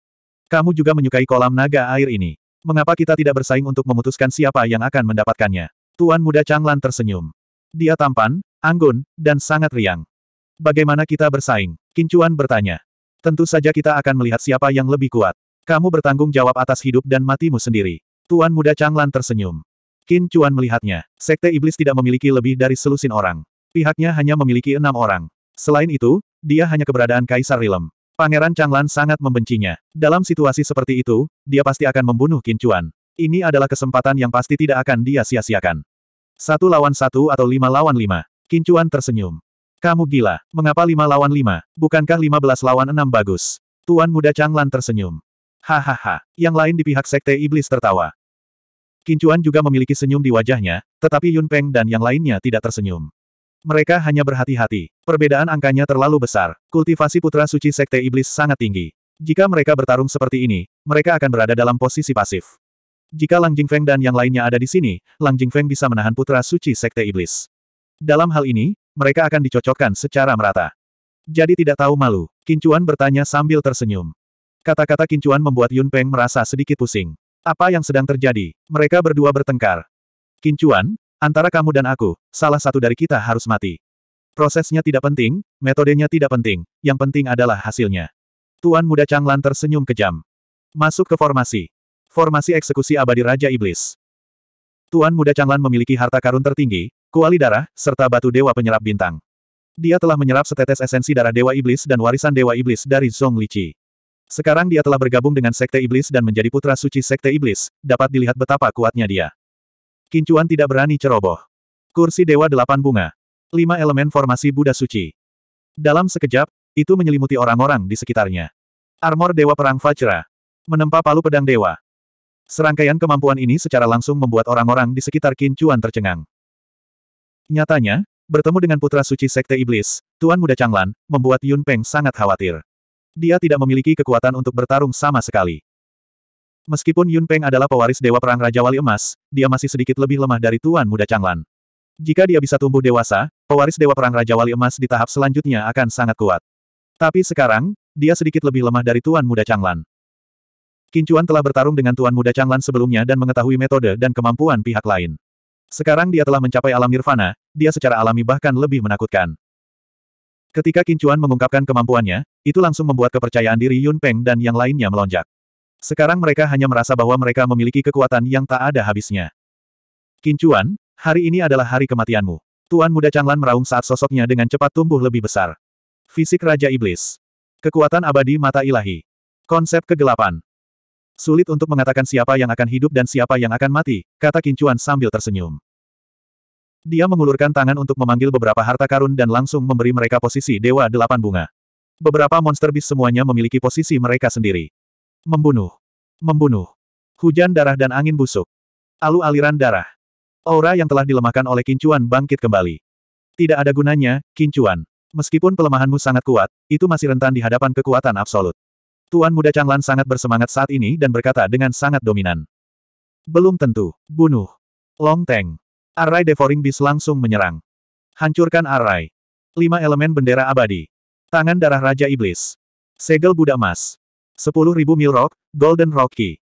Kamu juga menyukai kolam naga air ini. Mengapa kita tidak bersaing untuk memutuskan siapa yang akan mendapatkannya? Tuan muda Changlan tersenyum. Dia tampan, anggun, dan sangat riang. Bagaimana kita bersaing? Kincuan bertanya. Tentu saja kita akan melihat siapa yang lebih kuat. Kamu bertanggung jawab atas hidup dan matimu sendiri. Tuan muda Changlan tersenyum. Qin Chuan melihatnya. Sekte Iblis tidak memiliki lebih dari selusin orang. Pihaknya hanya memiliki enam orang. Selain itu, dia hanya keberadaan Kaisar Rilem. Pangeran Changlan sangat membencinya. Dalam situasi seperti itu, dia pasti akan membunuh Qin Chuan. Ini adalah kesempatan yang pasti tidak akan dia sia-siakan. Satu lawan satu atau lima lawan lima. Qin Chuan tersenyum. Kamu gila, mengapa lima lawan lima? Bukankah lima belas lawan enam bagus? Tuan muda Changlan tersenyum. Hahaha. Yang lain di pihak Sekte Iblis tertawa. Kincuan juga memiliki senyum di wajahnya, tetapi Yun Peng dan yang lainnya tidak tersenyum. Mereka hanya berhati-hati. Perbedaan angkanya terlalu besar. Kultivasi putra suci Sekte Iblis sangat tinggi. Jika mereka bertarung seperti ini, mereka akan berada dalam posisi pasif. Jika Lang Jingfeng dan yang lainnya ada di sini, Lang Jingfeng bisa menahan putra suci Sekte Iblis. Dalam hal ini, mereka akan dicocokkan secara merata. Jadi tidak tahu malu, Kincuan bertanya sambil tersenyum. Kata-kata Kincuan membuat Yun Peng merasa sedikit pusing. Apa yang sedang terjadi? Mereka berdua bertengkar. Kincuan, antara kamu dan aku, salah satu dari kita harus mati. Prosesnya tidak penting, metodenya tidak penting, yang penting adalah hasilnya. Tuan muda Changlan tersenyum kejam. Masuk ke formasi. Formasi eksekusi abadi Raja Iblis. Tuan muda Changlan memiliki harta karun tertinggi, kuali darah, serta batu dewa penyerap bintang. Dia telah menyerap setetes esensi darah Dewa Iblis dan warisan Dewa Iblis dari Zhong Liqi. Sekarang dia telah bergabung dengan Sekte Iblis dan menjadi putra suci Sekte Iblis, dapat dilihat betapa kuatnya dia. Kincuan tidak berani ceroboh. Kursi Dewa Delapan Bunga. Lima elemen formasi Buddha Suci. Dalam sekejap, itu menyelimuti orang-orang di sekitarnya. Armor Dewa Perang Vajra. Menempa palu pedang dewa. Serangkaian kemampuan ini secara langsung membuat orang-orang di sekitar Kincuan tercengang. Nyatanya, bertemu dengan putra suci Sekte Iblis, Tuan Muda Changlan, membuat Yun Peng sangat khawatir. Dia tidak memiliki kekuatan untuk bertarung sama sekali. Meskipun Yun Peng adalah pewaris Dewa Perang Raja Wali Emas, dia masih sedikit lebih lemah dari Tuan Muda Changlan. Jika dia bisa tumbuh dewasa, pewaris Dewa Perang Raja Wali Emas di tahap selanjutnya akan sangat kuat. Tapi sekarang, dia sedikit lebih lemah dari Tuan Muda Changlan. Kincuan telah bertarung dengan Tuan Muda Changlan sebelumnya dan mengetahui metode dan kemampuan pihak lain. Sekarang dia telah mencapai alam nirvana, dia secara alami bahkan lebih menakutkan. Ketika Kincuan mengungkapkan kemampuannya, itu langsung membuat kepercayaan diri Yun Peng dan yang lainnya melonjak. Sekarang mereka hanya merasa bahwa mereka memiliki kekuatan yang tak ada habisnya. Kincuan, hari ini adalah hari kematianmu. Tuan muda Changlan meraung saat sosoknya dengan cepat tumbuh lebih besar. Fisik Raja Iblis. Kekuatan abadi mata ilahi. Konsep kegelapan. Sulit untuk mengatakan siapa yang akan hidup dan siapa yang akan mati, kata Kincuan sambil tersenyum. Dia mengulurkan tangan untuk memanggil beberapa harta karun dan langsung memberi mereka posisi Dewa Delapan Bunga. Beberapa monster bis semuanya memiliki posisi mereka sendiri. Membunuh. Membunuh. Hujan darah dan angin busuk. Alu aliran darah. Aura yang telah dilemahkan oleh kincuan bangkit kembali. Tidak ada gunanya, kincuan. Meskipun pelemahanmu sangat kuat, itu masih rentan di hadapan kekuatan absolut. Tuan muda Changlan sangat bersemangat saat ini dan berkata dengan sangat dominan. Belum tentu. Bunuh. Long Teng. Array Devouring Beast langsung menyerang. Hancurkan array. Lima elemen bendera abadi. Tangan darah Raja Iblis. Segel Buddha Emas. Sepuluh ribu mil rock, Golden Rocky.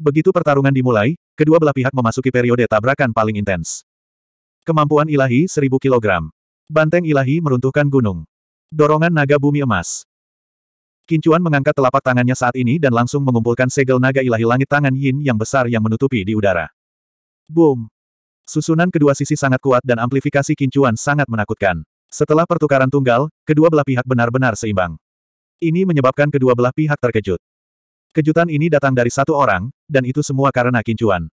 Begitu pertarungan dimulai, kedua belah pihak memasuki periode tabrakan paling intens. Kemampuan ilahi seribu kilogram, Banteng ilahi meruntuhkan gunung. Dorongan naga bumi emas. Kincuan mengangkat telapak tangannya saat ini dan langsung mengumpulkan segel naga ilahi langit tangan yin yang besar yang menutupi di udara. Boom! Susunan kedua sisi sangat kuat dan amplifikasi kincuan sangat menakutkan. Setelah pertukaran tunggal, kedua belah pihak benar-benar seimbang. Ini menyebabkan kedua belah pihak terkejut. Kejutan ini datang dari satu orang, dan itu semua karena kincuan.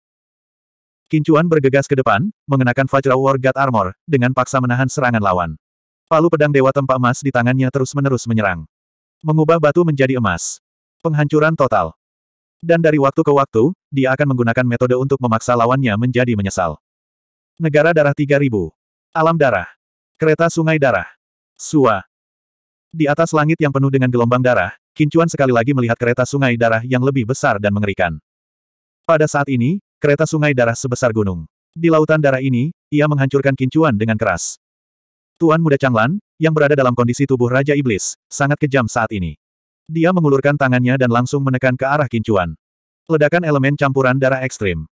Kincuan bergegas ke depan, mengenakan Vajra War God Armor, dengan paksa menahan serangan lawan. Palu pedang Dewa Tempa Emas di tangannya terus-menerus menyerang. Mengubah batu menjadi emas. Penghancuran total. Dan dari waktu ke waktu, dia akan menggunakan metode untuk memaksa lawannya menjadi menyesal. Negara Darah 3000. Alam Darah. Kereta Sungai Darah. Sua. Di atas langit yang penuh dengan gelombang darah, Kincuan sekali lagi melihat kereta sungai darah yang lebih besar dan mengerikan. Pada saat ini, kereta sungai darah sebesar gunung. Di lautan darah ini, ia menghancurkan Kincuan dengan keras. Tuan Muda Changlan, yang berada dalam kondisi tubuh Raja Iblis, sangat kejam saat ini. Dia mengulurkan tangannya dan langsung menekan ke arah Kincuan. Ledakan elemen campuran darah ekstrim.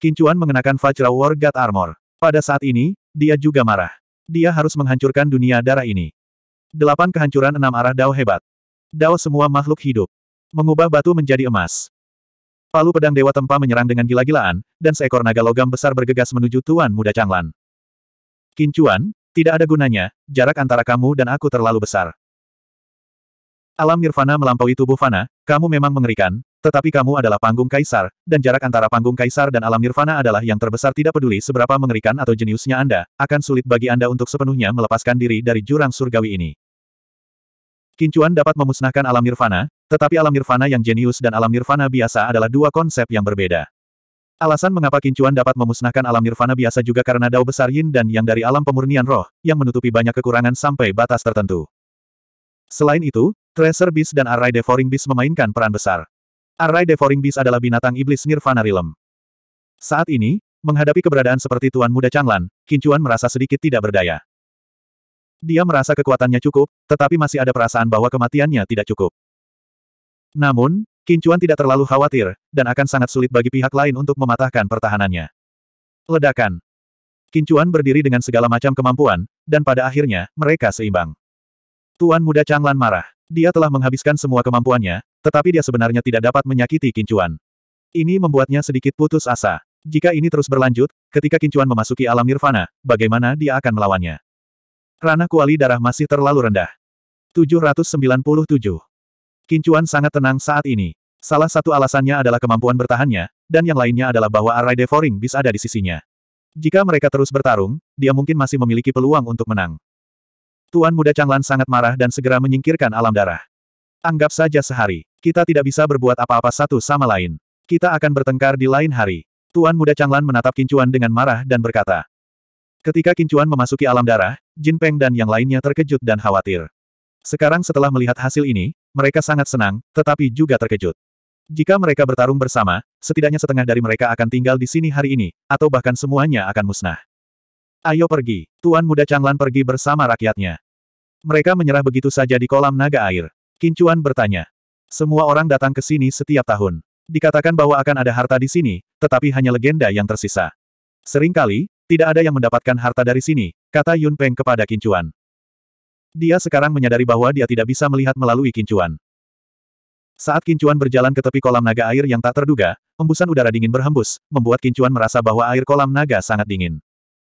Kincuan mengenakan Vajra War God Armor. Pada saat ini, dia juga marah. Dia harus menghancurkan dunia darah ini. Delapan kehancuran enam arah Dao hebat. Dao semua makhluk hidup. Mengubah batu menjadi emas. Palu pedang Dewa Tempa menyerang dengan gila-gilaan, dan seekor naga logam besar bergegas menuju Tuan Muda Changlan. Kincuan, tidak ada gunanya, jarak antara kamu dan aku terlalu besar. Alam nirvana melampaui tubuh fana, kamu memang mengerikan, tetapi kamu adalah panggung kaisar, dan jarak antara panggung kaisar dan alam nirvana adalah yang terbesar tidak peduli seberapa mengerikan atau jeniusnya Anda, akan sulit bagi Anda untuk sepenuhnya melepaskan diri dari jurang surgawi ini. Kincuan dapat memusnahkan alam nirvana, tetapi alam nirvana yang jenius dan alam nirvana biasa adalah dua konsep yang berbeda. Alasan mengapa kincuan dapat memusnahkan alam nirvana biasa juga karena dao besar yin dan yang dari alam pemurnian roh, yang menutupi banyak kekurangan sampai batas tertentu. Selain itu, Tracer Beast dan Array Devouring Beast memainkan peran besar. Array Devouring Beast adalah binatang iblis Nirvana Realm. Saat ini, menghadapi keberadaan seperti Tuan Muda Changlan, Kincuan merasa sedikit tidak berdaya. Dia merasa kekuatannya cukup, tetapi masih ada perasaan bahwa kematiannya tidak cukup. Namun, Kincuan tidak terlalu khawatir, dan akan sangat sulit bagi pihak lain untuk mematahkan pertahanannya. Ledakan. Kincuan berdiri dengan segala macam kemampuan, dan pada akhirnya, mereka seimbang. Tuan Muda Changlan marah. Dia telah menghabiskan semua kemampuannya, tetapi dia sebenarnya tidak dapat menyakiti Kincuan. Ini membuatnya sedikit putus asa. Jika ini terus berlanjut, ketika Kincuan memasuki alam nirvana, bagaimana dia akan melawannya? Ranah kuali darah masih terlalu rendah. 797. Kincuan sangat tenang saat ini. Salah satu alasannya adalah kemampuan bertahannya, dan yang lainnya adalah bahwa Array Devouring bisa ada di sisinya. Jika mereka terus bertarung, dia mungkin masih memiliki peluang untuk menang. Tuan muda Changlan sangat marah dan segera menyingkirkan alam darah. Anggap saja sehari. Kita tidak bisa berbuat apa-apa satu sama lain. Kita akan bertengkar di lain hari. Tuan muda Changlan menatap Kincuan dengan marah dan berkata. Ketika Kincuan memasuki alam darah, Jin Peng dan yang lainnya terkejut dan khawatir. Sekarang setelah melihat hasil ini, mereka sangat senang, tetapi juga terkejut. Jika mereka bertarung bersama, setidaknya setengah dari mereka akan tinggal di sini hari ini, atau bahkan semuanya akan musnah. Ayo pergi, Tuan Muda Changlan pergi bersama rakyatnya. Mereka menyerah begitu saja di kolam naga air. Kincuan bertanya, semua orang datang ke sini setiap tahun. Dikatakan bahwa akan ada harta di sini, tetapi hanya legenda yang tersisa. Seringkali, tidak ada yang mendapatkan harta dari sini, kata Yun Peng kepada Kincuan. Dia sekarang menyadari bahwa dia tidak bisa melihat melalui Kincuan. Saat Kincuan berjalan ke tepi kolam naga air yang tak terduga, embusan udara dingin berhembus, membuat Kincuan merasa bahwa air kolam naga sangat dingin.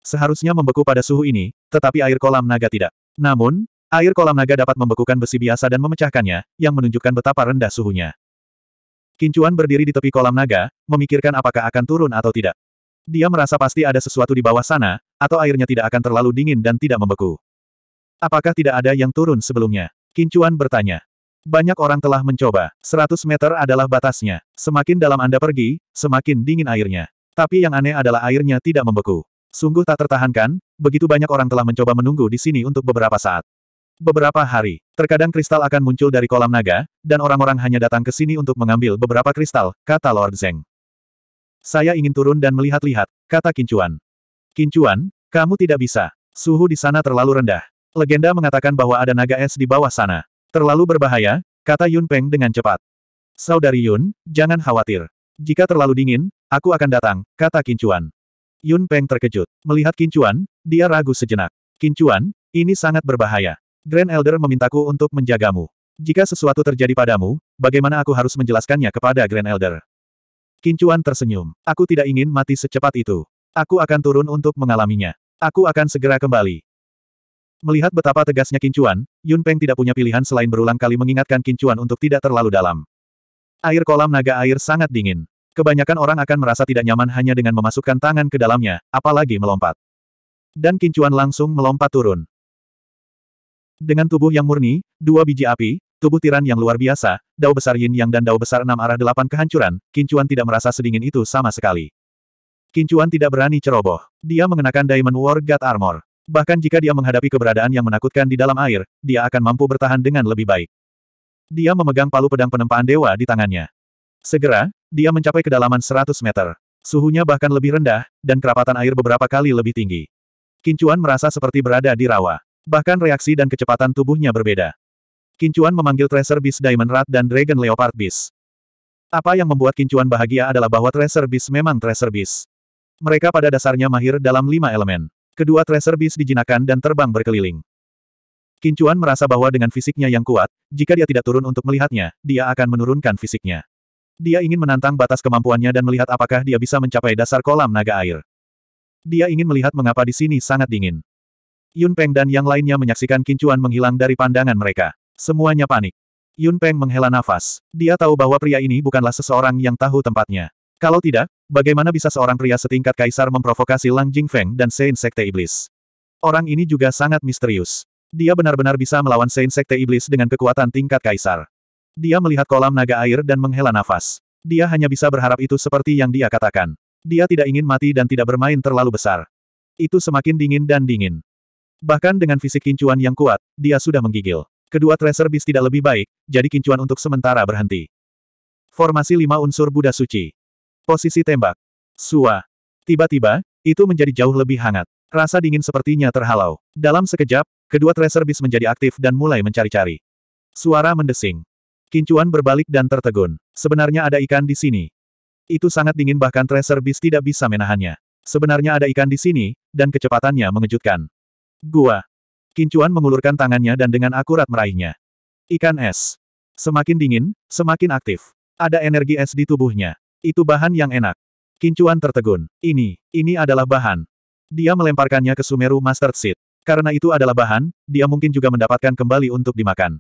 Seharusnya membeku pada suhu ini, tetapi air kolam naga tidak. Namun, Air kolam naga dapat membekukan besi biasa dan memecahkannya, yang menunjukkan betapa rendah suhunya. Kincuan berdiri di tepi kolam naga, memikirkan apakah akan turun atau tidak. Dia merasa pasti ada sesuatu di bawah sana, atau airnya tidak akan terlalu dingin dan tidak membeku. Apakah tidak ada yang turun sebelumnya? Kincuan bertanya. Banyak orang telah mencoba. 100 meter adalah batasnya. Semakin dalam Anda pergi, semakin dingin airnya. Tapi yang aneh adalah airnya tidak membeku. Sungguh tak tertahankan, begitu banyak orang telah mencoba menunggu di sini untuk beberapa saat. Beberapa hari, terkadang kristal akan muncul dari kolam naga, dan orang-orang hanya datang ke sini untuk mengambil beberapa kristal, kata Lord Zeng. Saya ingin turun dan melihat-lihat, kata Kincuan. Kincuan, kamu tidak bisa. Suhu di sana terlalu rendah. Legenda mengatakan bahwa ada naga es di bawah sana. Terlalu berbahaya, kata Yun Peng dengan cepat. Saudari Yun, jangan khawatir. Jika terlalu dingin, aku akan datang, kata Kincuan. Yun Peng terkejut. Melihat Kincuan, dia ragu sejenak. Kincuan, ini sangat berbahaya. Grand Elder memintaku untuk menjagamu. Jika sesuatu terjadi padamu, bagaimana aku harus menjelaskannya kepada Grand Elder? Kincuan tersenyum. Aku tidak ingin mati secepat itu. Aku akan turun untuk mengalaminya. Aku akan segera kembali. Melihat betapa tegasnya Kincuan, Yun Peng tidak punya pilihan selain berulang kali mengingatkan Kincuan untuk tidak terlalu dalam. Air kolam naga air sangat dingin. Kebanyakan orang akan merasa tidak nyaman hanya dengan memasukkan tangan ke dalamnya, apalagi melompat. Dan Kincuan langsung melompat turun. Dengan tubuh yang murni, dua biji api, tubuh tiran yang luar biasa, dao besar yin yang dan dao besar enam arah delapan kehancuran, Kincuan tidak merasa sedingin itu sama sekali. Kincuan tidak berani ceroboh. Dia mengenakan Diamond War God Armor. Bahkan jika dia menghadapi keberadaan yang menakutkan di dalam air, dia akan mampu bertahan dengan lebih baik. Dia memegang palu pedang penempaan dewa di tangannya. Segera, dia mencapai kedalaman 100 meter. Suhunya bahkan lebih rendah, dan kerapatan air beberapa kali lebih tinggi. Kincuan merasa seperti berada di rawa. Bahkan reaksi dan kecepatan tubuhnya berbeda. Kincuan memanggil Tracer Beast Diamond Rat dan Dragon Leopard Beast. Apa yang membuat Kincuan bahagia adalah bahwa Tracer Beast memang Tracer Beast. Mereka pada dasarnya mahir dalam lima elemen. Kedua Tracer Beast dijinakan dan terbang berkeliling. Kincuan merasa bahwa dengan fisiknya yang kuat, jika dia tidak turun untuk melihatnya, dia akan menurunkan fisiknya. Dia ingin menantang batas kemampuannya dan melihat apakah dia bisa mencapai dasar kolam naga air. Dia ingin melihat mengapa di sini sangat dingin. Yun Peng dan yang lainnya menyaksikan kincuan menghilang dari pandangan mereka. Semuanya panik. Yun Peng menghela nafas. Dia tahu bahwa pria ini bukanlah seseorang yang tahu tempatnya. Kalau tidak, bagaimana bisa seorang pria setingkat kaisar memprovokasi Lang Jing Feng dan Sein Sekte Iblis? Orang ini juga sangat misterius. Dia benar-benar bisa melawan Sein Sekte Iblis dengan kekuatan tingkat kaisar. Dia melihat kolam naga air dan menghela nafas. Dia hanya bisa berharap itu seperti yang dia katakan. Dia tidak ingin mati dan tidak bermain terlalu besar. Itu semakin dingin dan dingin. Bahkan dengan fisik kincuan yang kuat, dia sudah menggigil. Kedua tracer bis tidak lebih baik, jadi kincuan untuk sementara berhenti. Formasi lima unsur Buddha Suci. Posisi tembak. Sua. Tiba-tiba, itu menjadi jauh lebih hangat. Rasa dingin sepertinya terhalau. Dalam sekejap, kedua tracer bis menjadi aktif dan mulai mencari-cari. Suara mendesing. Kincuan berbalik dan tertegun. Sebenarnya ada ikan di sini. Itu sangat dingin bahkan tracer bis tidak bisa menahannya. Sebenarnya ada ikan di sini, dan kecepatannya mengejutkan. Gua. Kincuan mengulurkan tangannya dan dengan akurat meraihnya. Ikan es. Semakin dingin, semakin aktif. Ada energi es di tubuhnya. Itu bahan yang enak. Kincuan tertegun. Ini, ini adalah bahan. Dia melemparkannya ke Sumeru Master Seed. Karena itu adalah bahan, dia mungkin juga mendapatkan kembali untuk dimakan.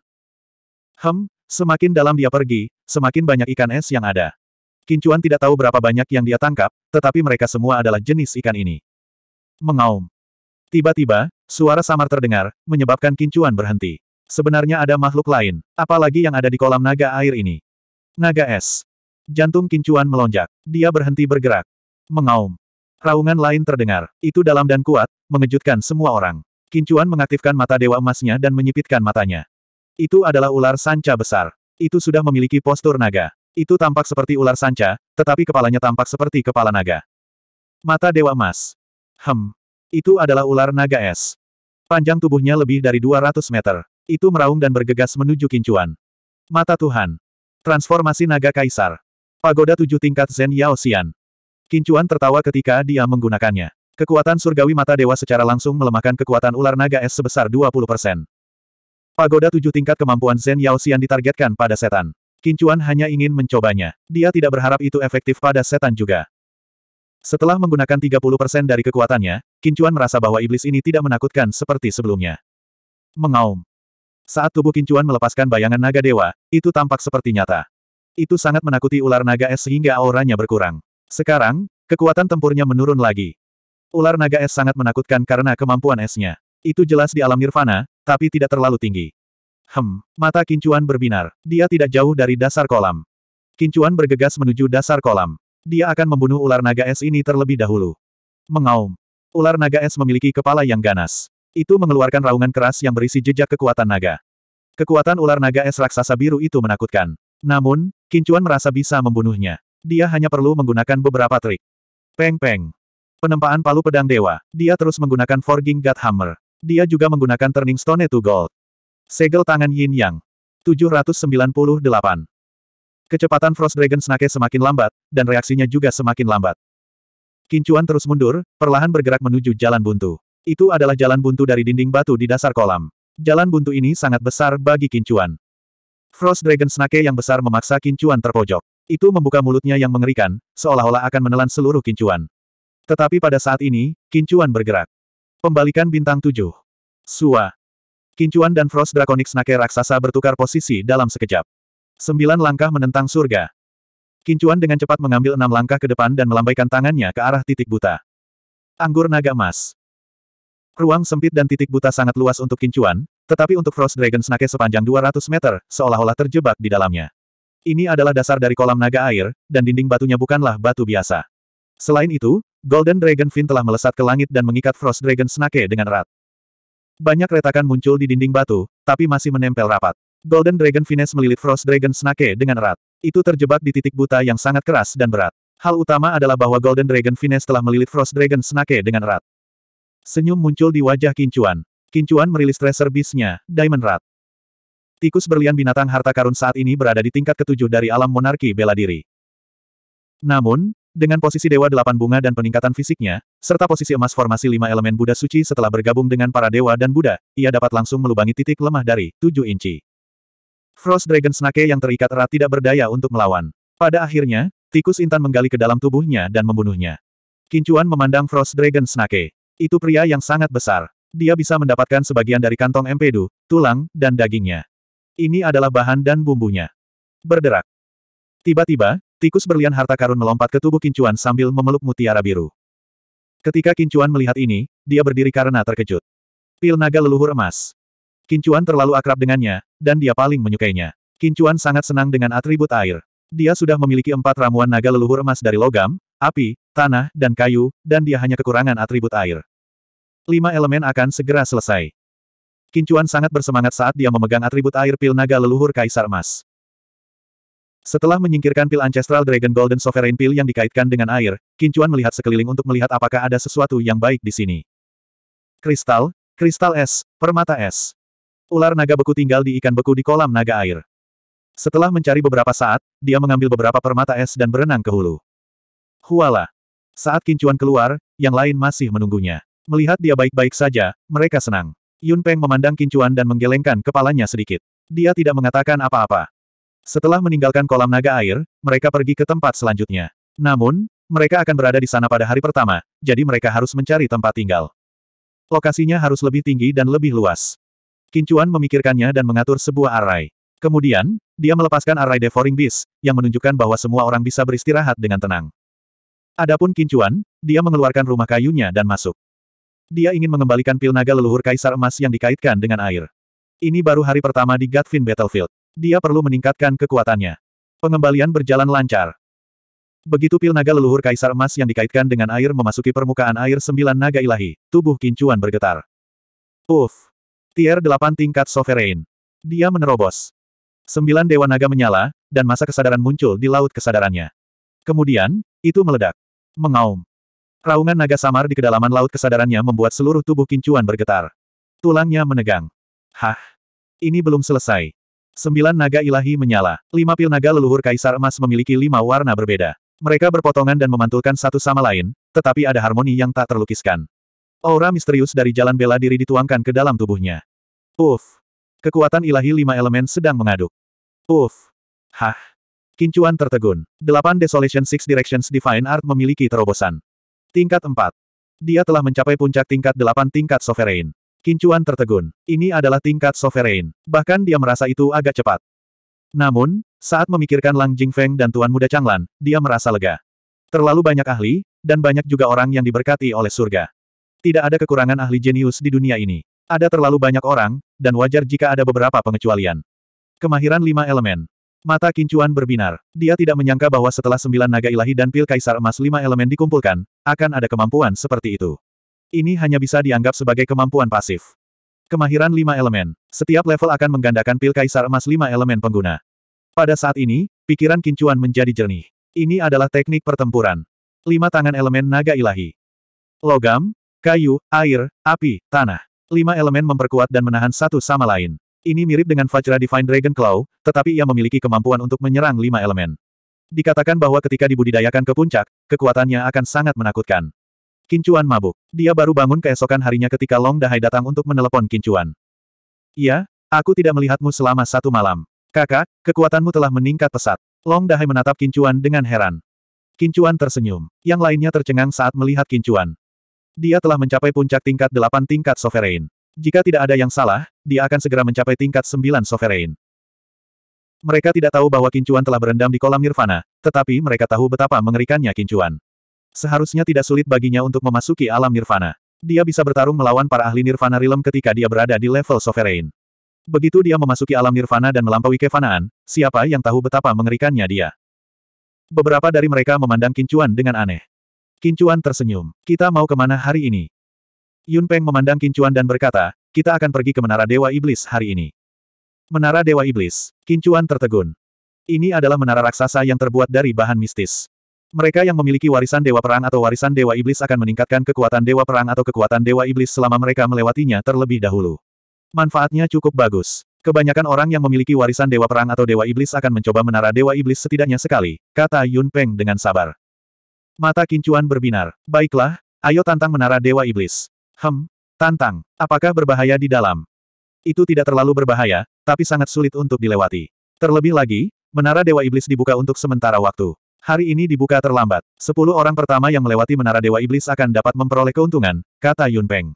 Hem, semakin dalam dia pergi, semakin banyak ikan es yang ada. Kincuan tidak tahu berapa banyak yang dia tangkap, tetapi mereka semua adalah jenis ikan ini. Mengaum. Tiba-tiba, suara samar terdengar, menyebabkan kincuan berhenti. Sebenarnya ada makhluk lain, apalagi yang ada di kolam naga air ini. Naga es. Jantung kincuan melonjak. Dia berhenti bergerak. Mengaum. Raungan lain terdengar. Itu dalam dan kuat, mengejutkan semua orang. Kincuan mengaktifkan mata dewa emasnya dan menyipitkan matanya. Itu adalah ular sanca besar. Itu sudah memiliki postur naga. Itu tampak seperti ular sanca, tetapi kepalanya tampak seperti kepala naga. Mata dewa emas. Hem. Itu adalah ular naga es. Panjang tubuhnya lebih dari 200 meter. Itu meraung dan bergegas menuju kincuan. Mata Tuhan. Transformasi naga kaisar. Pagoda tujuh tingkat Zen Yao Xian. Kincuan tertawa ketika dia menggunakannya. Kekuatan surgawi mata dewa secara langsung melemahkan kekuatan ular naga es sebesar 20%. Pagoda tujuh tingkat kemampuan Zen Yao Xian ditargetkan pada setan. Kincuan hanya ingin mencobanya. Dia tidak berharap itu efektif pada setan juga. Setelah menggunakan 30% dari kekuatannya, Kincuan merasa bahwa iblis ini tidak menakutkan seperti sebelumnya. Mengaum. Saat tubuh Kincuan melepaskan bayangan naga dewa, itu tampak seperti nyata. Itu sangat menakuti ular naga es sehingga auranya berkurang. Sekarang, kekuatan tempurnya menurun lagi. Ular naga es sangat menakutkan karena kemampuan esnya. Itu jelas di alam nirvana, tapi tidak terlalu tinggi. Hem, mata Kincuan berbinar. Dia tidak jauh dari dasar kolam. Kincuan bergegas menuju dasar kolam. Dia akan membunuh ular naga es ini terlebih dahulu. Mengaum. Ular naga es memiliki kepala yang ganas. Itu mengeluarkan raungan keras yang berisi jejak kekuatan naga. Kekuatan ular naga es raksasa biru itu menakutkan. Namun, Kincuan merasa bisa membunuhnya. Dia hanya perlu menggunakan beberapa trik. Peng-peng. Penempaan palu pedang dewa. Dia terus menggunakan Forging God Hammer. Dia juga menggunakan Turning Stone to Gold. Segel tangan Yin Yang. 798. Kecepatan Frost Dragon Snake semakin lambat, dan reaksinya juga semakin lambat. Kincuan terus mundur, perlahan bergerak menuju jalan buntu. Itu adalah jalan buntu dari dinding batu di dasar kolam. Jalan buntu ini sangat besar bagi Kincuan. Frost Dragon Snake yang besar memaksa Kincuan terpojok. Itu membuka mulutnya yang mengerikan, seolah-olah akan menelan seluruh Kincuan. Tetapi pada saat ini, Kincuan bergerak. Pembalikan bintang tujuh. Sua. Kincuan dan Frost Draconic Snake raksasa bertukar posisi dalam sekejap. Sembilan langkah menentang surga. Kincuan dengan cepat mengambil enam langkah ke depan dan melambaikan tangannya ke arah titik buta. Anggur naga emas. Ruang sempit dan titik buta sangat luas untuk Kincuan, tetapi untuk Frost Dragon Snake sepanjang 200 meter, seolah-olah terjebak di dalamnya. Ini adalah dasar dari kolam naga air, dan dinding batunya bukanlah batu biasa. Selain itu, Golden Dragon Fin telah melesat ke langit dan mengikat Frost Dragon Snake dengan erat. Banyak retakan muncul di dinding batu, tapi masih menempel rapat. Golden Dragon Finesse melilit Frost Dragon Snake dengan erat. Itu terjebak di titik buta yang sangat keras dan berat. Hal utama adalah bahwa Golden Dragon Finesse telah melilit Frost Dragon Snake dengan erat. Senyum muncul di wajah Kincuan. Kincuan merilis tracer bisnya, Diamond Rat. Tikus berlian binatang harta karun saat ini berada di tingkat ketujuh dari alam monarki bela diri. Namun, dengan posisi Dewa Delapan Bunga dan peningkatan fisiknya, serta posisi emas formasi lima elemen Buddha suci setelah bergabung dengan para dewa dan Buddha, ia dapat langsung melubangi titik lemah dari tujuh inci. Frost Dragon Snake yang terikat erat tidak berdaya untuk melawan. Pada akhirnya, tikus intan menggali ke dalam tubuhnya dan membunuhnya. Kincuan memandang Frost Dragon Snake. Itu pria yang sangat besar. Dia bisa mendapatkan sebagian dari kantong empedu, tulang, dan dagingnya. Ini adalah bahan dan bumbunya. Berderak. Tiba-tiba, tikus berlian harta karun melompat ke tubuh Kincuan sambil memeluk mutiara biru. Ketika Kincuan melihat ini, dia berdiri karena terkejut. Pil naga leluhur emas. Kincuan terlalu akrab dengannya, dan dia paling menyukainya. Kincuan sangat senang dengan atribut air. Dia sudah memiliki empat ramuan naga leluhur emas dari logam, api, tanah, dan kayu, dan dia hanya kekurangan atribut air. Lima elemen akan segera selesai. Kincuan sangat bersemangat saat dia memegang atribut air pil naga leluhur kaisar emas. Setelah menyingkirkan pil Ancestral Dragon Golden Sovereign Pil yang dikaitkan dengan air, Kincuan melihat sekeliling untuk melihat apakah ada sesuatu yang baik di sini. Kristal, kristal es, permata es. Ular naga beku tinggal di ikan beku di kolam naga air. Setelah mencari beberapa saat, dia mengambil beberapa permata es dan berenang ke hulu. Huala! Saat Kincuan keluar, yang lain masih menunggunya. Melihat dia baik-baik saja, mereka senang. Yun Peng memandang Kincuan dan menggelengkan kepalanya sedikit. Dia tidak mengatakan apa-apa. Setelah meninggalkan kolam naga air, mereka pergi ke tempat selanjutnya. Namun, mereka akan berada di sana pada hari pertama, jadi mereka harus mencari tempat tinggal. Lokasinya harus lebih tinggi dan lebih luas. Kincuan memikirkannya dan mengatur sebuah array. Kemudian, dia melepaskan array Devouring Beast, yang menunjukkan bahwa semua orang bisa beristirahat dengan tenang. Adapun Kincuan, dia mengeluarkan rumah kayunya dan masuk. Dia ingin mengembalikan pil naga leluhur kaisar emas yang dikaitkan dengan air. Ini baru hari pertama di Gatvin Battlefield. Dia perlu meningkatkan kekuatannya. Pengembalian berjalan lancar. Begitu pil naga leluhur kaisar emas yang dikaitkan dengan air memasuki permukaan air sembilan naga ilahi, tubuh Kincuan bergetar. Uff, Tier 8 tingkat Sovereign. Dia menerobos. Sembilan Dewa Naga menyala, dan masa kesadaran muncul di laut kesadarannya. Kemudian, itu meledak. Mengaum. Raungan naga samar di kedalaman laut kesadarannya membuat seluruh tubuh kincuan bergetar. Tulangnya menegang. Hah? Ini belum selesai. Sembilan naga ilahi menyala. Lima pil naga leluhur kaisar emas memiliki lima warna berbeda. Mereka berpotongan dan memantulkan satu sama lain, tetapi ada harmoni yang tak terlukiskan. Aura misterius dari jalan bela diri dituangkan ke dalam tubuhnya. Uf. Kekuatan ilahi lima elemen sedang mengaduk. Uf. Hah. Kincuan tertegun. Delapan Desolation Six Directions Divine Art memiliki terobosan. Tingkat empat, Dia telah mencapai puncak tingkat delapan tingkat sovereign. Kincuan tertegun. Ini adalah tingkat sovereign. Bahkan dia merasa itu agak cepat. Namun, saat memikirkan Lang Jingfeng dan Tuan Muda Changlan, dia merasa lega. Terlalu banyak ahli, dan banyak juga orang yang diberkati oleh surga. Tidak ada kekurangan ahli jenius di dunia ini. Ada terlalu banyak orang, dan wajar jika ada beberapa pengecualian. Kemahiran lima elemen. Mata Kincuan berbinar. Dia tidak menyangka bahwa setelah sembilan naga ilahi dan pil kaisar emas lima elemen dikumpulkan, akan ada kemampuan seperti itu. Ini hanya bisa dianggap sebagai kemampuan pasif. Kemahiran lima elemen. Setiap level akan menggandakan pil kaisar emas lima elemen pengguna. Pada saat ini, pikiran Kincuan menjadi jernih. Ini adalah teknik pertempuran. Lima tangan elemen naga ilahi. Logam, kayu, air, api, tanah. Lima elemen memperkuat dan menahan satu sama lain. Ini mirip dengan Vajra Divine Dragon Claw, tetapi ia memiliki kemampuan untuk menyerang lima elemen. Dikatakan bahwa ketika dibudidayakan ke puncak, kekuatannya akan sangat menakutkan. Kincuan mabuk. Dia baru bangun keesokan harinya ketika Long Dahai datang untuk menelepon Kincuan. Iya, aku tidak melihatmu selama satu malam. Kakak, kekuatanmu telah meningkat pesat. Long Dahai menatap Kincuan dengan heran. Kincuan tersenyum. Yang lainnya tercengang saat melihat Kincuan. Dia telah mencapai puncak tingkat 8 tingkat sovereign. Jika tidak ada yang salah, dia akan segera mencapai tingkat 9 sovereign. Mereka tidak tahu bahwa kincuan telah berendam di kolam nirvana, tetapi mereka tahu betapa mengerikannya kincuan. Seharusnya tidak sulit baginya untuk memasuki alam nirvana. Dia bisa bertarung melawan para ahli nirvana realm ketika dia berada di level sovereign. Begitu dia memasuki alam nirvana dan melampaui kefanaan, siapa yang tahu betapa mengerikannya dia. Beberapa dari mereka memandang kincuan dengan aneh. Kincuan tersenyum. Kita mau kemana hari ini? Yun Peng memandang Kincuan dan berkata, kita akan pergi ke Menara Dewa Iblis hari ini. Menara Dewa Iblis. Kincuan tertegun. Ini adalah menara raksasa yang terbuat dari bahan mistis. Mereka yang memiliki warisan Dewa Perang atau warisan Dewa Iblis akan meningkatkan kekuatan Dewa Perang atau kekuatan Dewa Iblis selama mereka melewatinya terlebih dahulu. Manfaatnya cukup bagus. Kebanyakan orang yang memiliki warisan Dewa Perang atau Dewa Iblis akan mencoba menara Dewa Iblis setidaknya sekali, kata Yun Peng dengan sabar. Mata kincuan berbinar. Baiklah, ayo tantang menara Dewa Iblis. Hem, tantang. Apakah berbahaya di dalam? Itu tidak terlalu berbahaya, tapi sangat sulit untuk dilewati. Terlebih lagi, menara Dewa Iblis dibuka untuk sementara waktu. Hari ini dibuka terlambat. Sepuluh orang pertama yang melewati menara Dewa Iblis akan dapat memperoleh keuntungan, kata Yun Peng.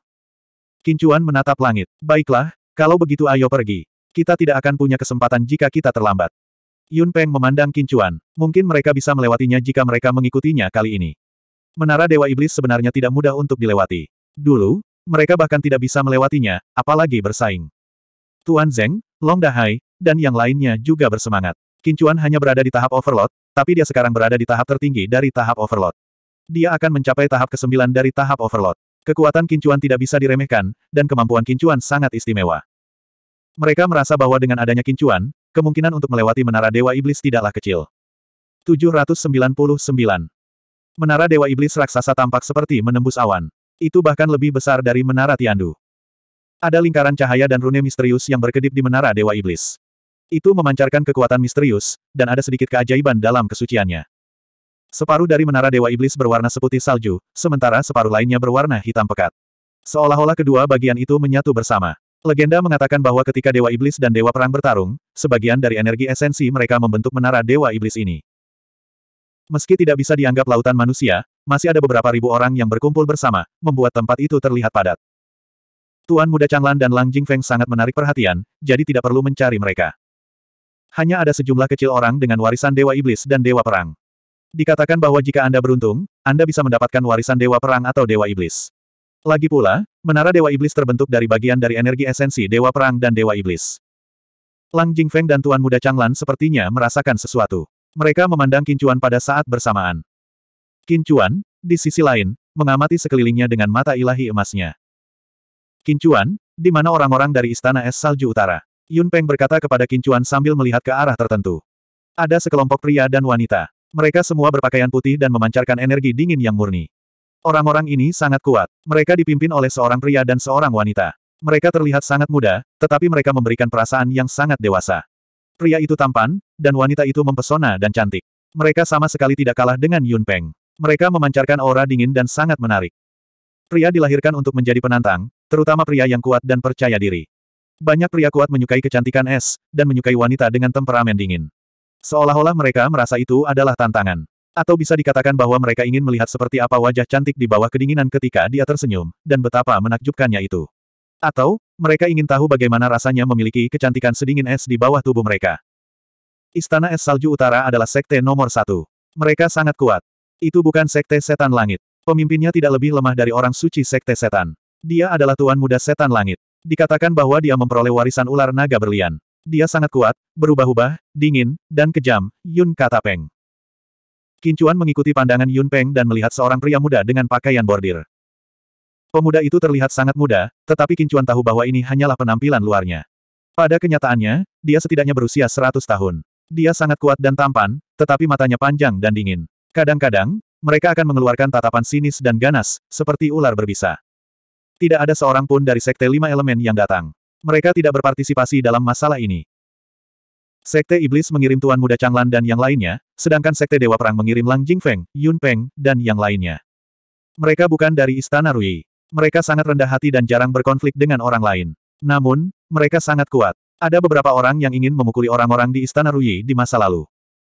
Kincuan menatap langit. Baiklah, kalau begitu ayo pergi. Kita tidak akan punya kesempatan jika kita terlambat. Yun Peng memandang Kincuan. Mungkin mereka bisa melewatinya jika mereka mengikutinya kali ini. Menara Dewa Iblis sebenarnya tidak mudah untuk dilewati. Dulu, mereka bahkan tidak bisa melewatinya, apalagi bersaing. Tuan Zeng, Long Dahai, dan yang lainnya juga bersemangat. Kincuan hanya berada di tahap overload, tapi dia sekarang berada di tahap tertinggi dari tahap overload. Dia akan mencapai tahap ke-9 dari tahap overload. Kekuatan Kincuan tidak bisa diremehkan, dan kemampuan Kincuan sangat istimewa. Mereka merasa bahwa dengan adanya Kincuan, Kemungkinan untuk melewati Menara Dewa Iblis tidaklah kecil. 799. Menara Dewa Iblis Raksasa tampak seperti menembus awan. Itu bahkan lebih besar dari Menara Tiandu. Ada lingkaran cahaya dan rune misterius yang berkedip di Menara Dewa Iblis. Itu memancarkan kekuatan misterius, dan ada sedikit keajaiban dalam kesuciannya. Separuh dari Menara Dewa Iblis berwarna seputih salju, sementara separuh lainnya berwarna hitam pekat. Seolah-olah kedua bagian itu menyatu bersama. Legenda mengatakan bahwa ketika Dewa Iblis dan Dewa Perang bertarung, sebagian dari energi esensi mereka membentuk menara Dewa Iblis ini. Meski tidak bisa dianggap lautan manusia, masih ada beberapa ribu orang yang berkumpul bersama, membuat tempat itu terlihat padat. Tuan Muda Changlan dan Lang Jingfeng sangat menarik perhatian, jadi tidak perlu mencari mereka. Hanya ada sejumlah kecil orang dengan warisan Dewa Iblis dan Dewa Perang. Dikatakan bahwa jika Anda beruntung, Anda bisa mendapatkan warisan Dewa Perang atau Dewa Iblis. Lagi pula, menara Dewa Iblis terbentuk dari bagian dari energi esensi Dewa Perang dan Dewa Iblis. Lang Jingfeng dan Tuan Muda Changlan sepertinya merasakan sesuatu. Mereka memandang Kincuan pada saat bersamaan. Kincuan, di sisi lain, mengamati sekelilingnya dengan mata ilahi emasnya. Kincuan, di mana orang-orang dari Istana Es Salju Utara. Yun Peng berkata kepada Kincuan sambil melihat ke arah tertentu. Ada sekelompok pria dan wanita. Mereka semua berpakaian putih dan memancarkan energi dingin yang murni. Orang-orang ini sangat kuat. Mereka dipimpin oleh seorang pria dan seorang wanita. Mereka terlihat sangat muda, tetapi mereka memberikan perasaan yang sangat dewasa. Pria itu tampan, dan wanita itu mempesona dan cantik. Mereka sama sekali tidak kalah dengan Yun Peng. Mereka memancarkan aura dingin dan sangat menarik. Pria dilahirkan untuk menjadi penantang, terutama pria yang kuat dan percaya diri. Banyak pria kuat menyukai kecantikan es, dan menyukai wanita dengan temperamen dingin. Seolah-olah mereka merasa itu adalah tantangan. Atau bisa dikatakan bahwa mereka ingin melihat seperti apa wajah cantik di bawah kedinginan ketika dia tersenyum, dan betapa menakjubkannya itu. Atau, mereka ingin tahu bagaimana rasanya memiliki kecantikan sedingin es di bawah tubuh mereka. Istana Es Salju Utara adalah sekte nomor satu. Mereka sangat kuat. Itu bukan sekte setan langit. Pemimpinnya tidak lebih lemah dari orang suci sekte setan. Dia adalah tuan muda setan langit. Dikatakan bahwa dia memperoleh warisan ular naga berlian. Dia sangat kuat, berubah-ubah, dingin, dan kejam, Yun kata Peng. Kincuan mengikuti pandangan Yun Peng dan melihat seorang pria muda dengan pakaian bordir. Pemuda itu terlihat sangat muda, tetapi Kincuan tahu bahwa ini hanyalah penampilan luarnya. Pada kenyataannya, dia setidaknya berusia 100 tahun. Dia sangat kuat dan tampan, tetapi matanya panjang dan dingin. Kadang-kadang, mereka akan mengeluarkan tatapan sinis dan ganas, seperti ular berbisa. Tidak ada seorang pun dari Sekte Lima Elemen yang datang. Mereka tidak berpartisipasi dalam masalah ini. Sekte Iblis mengirim Tuan Muda Changlan dan yang lainnya, sedangkan Sekte Dewa Perang mengirim Lang Jingfeng, Yun Peng, dan yang lainnya. Mereka bukan dari Istana Rui. Mereka sangat rendah hati dan jarang berkonflik dengan orang lain. Namun, mereka sangat kuat. Ada beberapa orang yang ingin memukuli orang-orang di Istana Rui di masa lalu.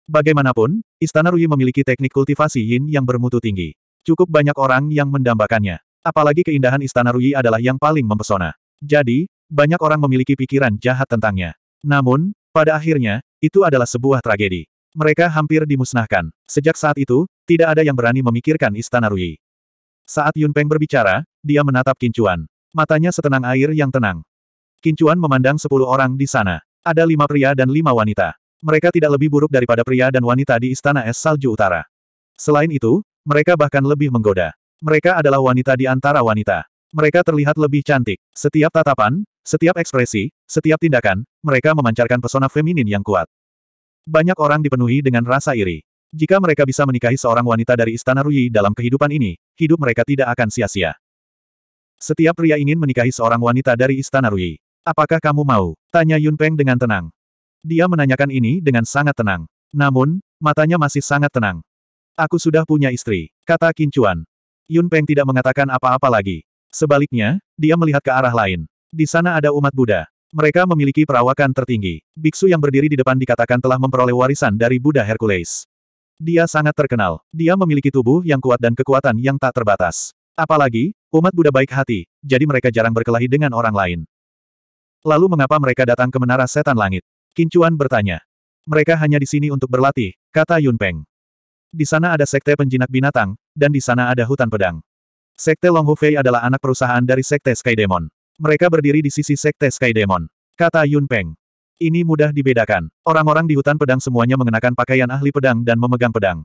Bagaimanapun, Istana Rui memiliki teknik kultivasi yin yang bermutu tinggi. Cukup banyak orang yang mendambakannya. Apalagi keindahan Istana Rui adalah yang paling mempesona. Jadi, banyak orang memiliki pikiran jahat tentangnya. Namun, pada akhirnya, itu adalah sebuah tragedi. Mereka hampir dimusnahkan. Sejak saat itu, tidak ada yang berani memikirkan Istana Rui. Saat Yun Peng berbicara, dia menatap Kincuan. Matanya setenang air yang tenang. Kincuan memandang sepuluh orang di sana. Ada lima pria dan lima wanita. Mereka tidak lebih buruk daripada pria dan wanita di Istana Es Salju Utara. Selain itu, mereka bahkan lebih menggoda. Mereka adalah wanita di antara wanita. Mereka terlihat lebih cantik. Setiap tatapan, setiap ekspresi, setiap tindakan, mereka memancarkan pesona feminin yang kuat. Banyak orang dipenuhi dengan rasa iri. Jika mereka bisa menikahi seorang wanita dari Istana Rui dalam kehidupan ini, hidup mereka tidak akan sia-sia. Setiap pria ingin menikahi seorang wanita dari Istana Rui. Apakah kamu mau? Tanya Yun Peng dengan tenang. Dia menanyakan ini dengan sangat tenang. Namun, matanya masih sangat tenang. Aku sudah punya istri, kata Kincuan. Yun Peng tidak mengatakan apa-apa lagi. Sebaliknya, dia melihat ke arah lain. Di sana ada umat Buddha. Mereka memiliki perawakan tertinggi. Biksu yang berdiri di depan dikatakan telah memperoleh warisan dari Buddha Hercules. Dia sangat terkenal. Dia memiliki tubuh yang kuat dan kekuatan yang tak terbatas. Apalagi, umat Buddha baik hati, jadi mereka jarang berkelahi dengan orang lain. Lalu mengapa mereka datang ke Menara Setan Langit? Kincuan bertanya. Mereka hanya di sini untuk berlatih, kata Yunpeng. Di sana ada sekte penjinak binatang, dan di sana ada hutan pedang. Sekte Longhufei adalah anak perusahaan dari Sekte Sky Demon. Mereka berdiri di sisi Sekte Sky Demon. Kata Yun Peng. Ini mudah dibedakan. Orang-orang di hutan pedang semuanya mengenakan pakaian ahli pedang dan memegang pedang.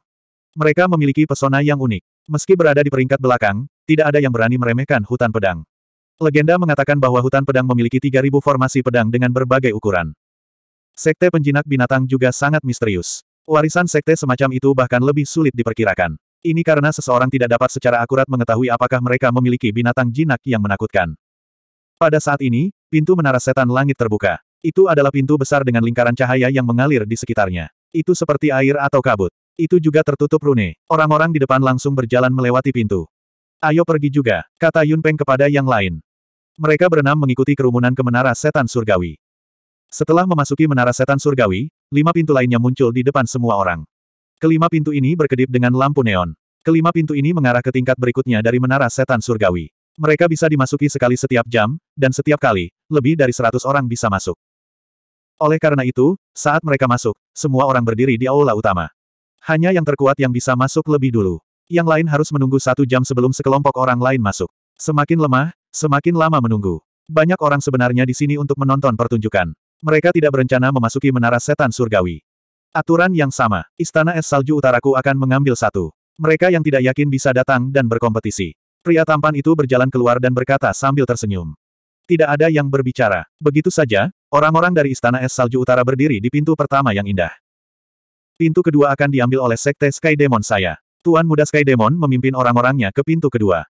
Mereka memiliki pesona yang unik. Meski berada di peringkat belakang, tidak ada yang berani meremehkan hutan pedang. Legenda mengatakan bahwa hutan pedang memiliki 3.000 formasi pedang dengan berbagai ukuran. Sekte penjinak binatang juga sangat misterius. Warisan sekte semacam itu bahkan lebih sulit diperkirakan. Ini karena seseorang tidak dapat secara akurat mengetahui apakah mereka memiliki binatang jinak yang menakutkan. Pada saat ini, pintu menara setan langit terbuka. Itu adalah pintu besar dengan lingkaran cahaya yang mengalir di sekitarnya. Itu seperti air atau kabut. Itu juga tertutup rune. Orang-orang di depan langsung berjalan melewati pintu. Ayo pergi juga, kata Yun Peng kepada yang lain. Mereka berenam mengikuti kerumunan ke menara setan surgawi. Setelah memasuki menara setan surgawi, lima pintu lainnya muncul di depan semua orang. Kelima pintu ini berkedip dengan lampu neon. Kelima pintu ini mengarah ke tingkat berikutnya dari menara setan surgawi. Mereka bisa dimasuki sekali setiap jam, dan setiap kali, lebih dari seratus orang bisa masuk. Oleh karena itu, saat mereka masuk, semua orang berdiri di aula utama. Hanya yang terkuat yang bisa masuk lebih dulu. Yang lain harus menunggu satu jam sebelum sekelompok orang lain masuk. Semakin lemah, semakin lama menunggu. Banyak orang sebenarnya di sini untuk menonton pertunjukan. Mereka tidak berencana memasuki menara setan surgawi. Aturan yang sama, Istana Es Salju Utaraku akan mengambil satu. Mereka yang tidak yakin bisa datang dan berkompetisi. Pria tampan itu berjalan keluar dan berkata sambil tersenyum. Tidak ada yang berbicara. Begitu saja, orang-orang dari Istana Es Salju Utara berdiri di pintu pertama yang indah. Pintu kedua akan diambil oleh Sekte Sky Demon saya. Tuan muda Sky Demon memimpin orang-orangnya ke pintu kedua.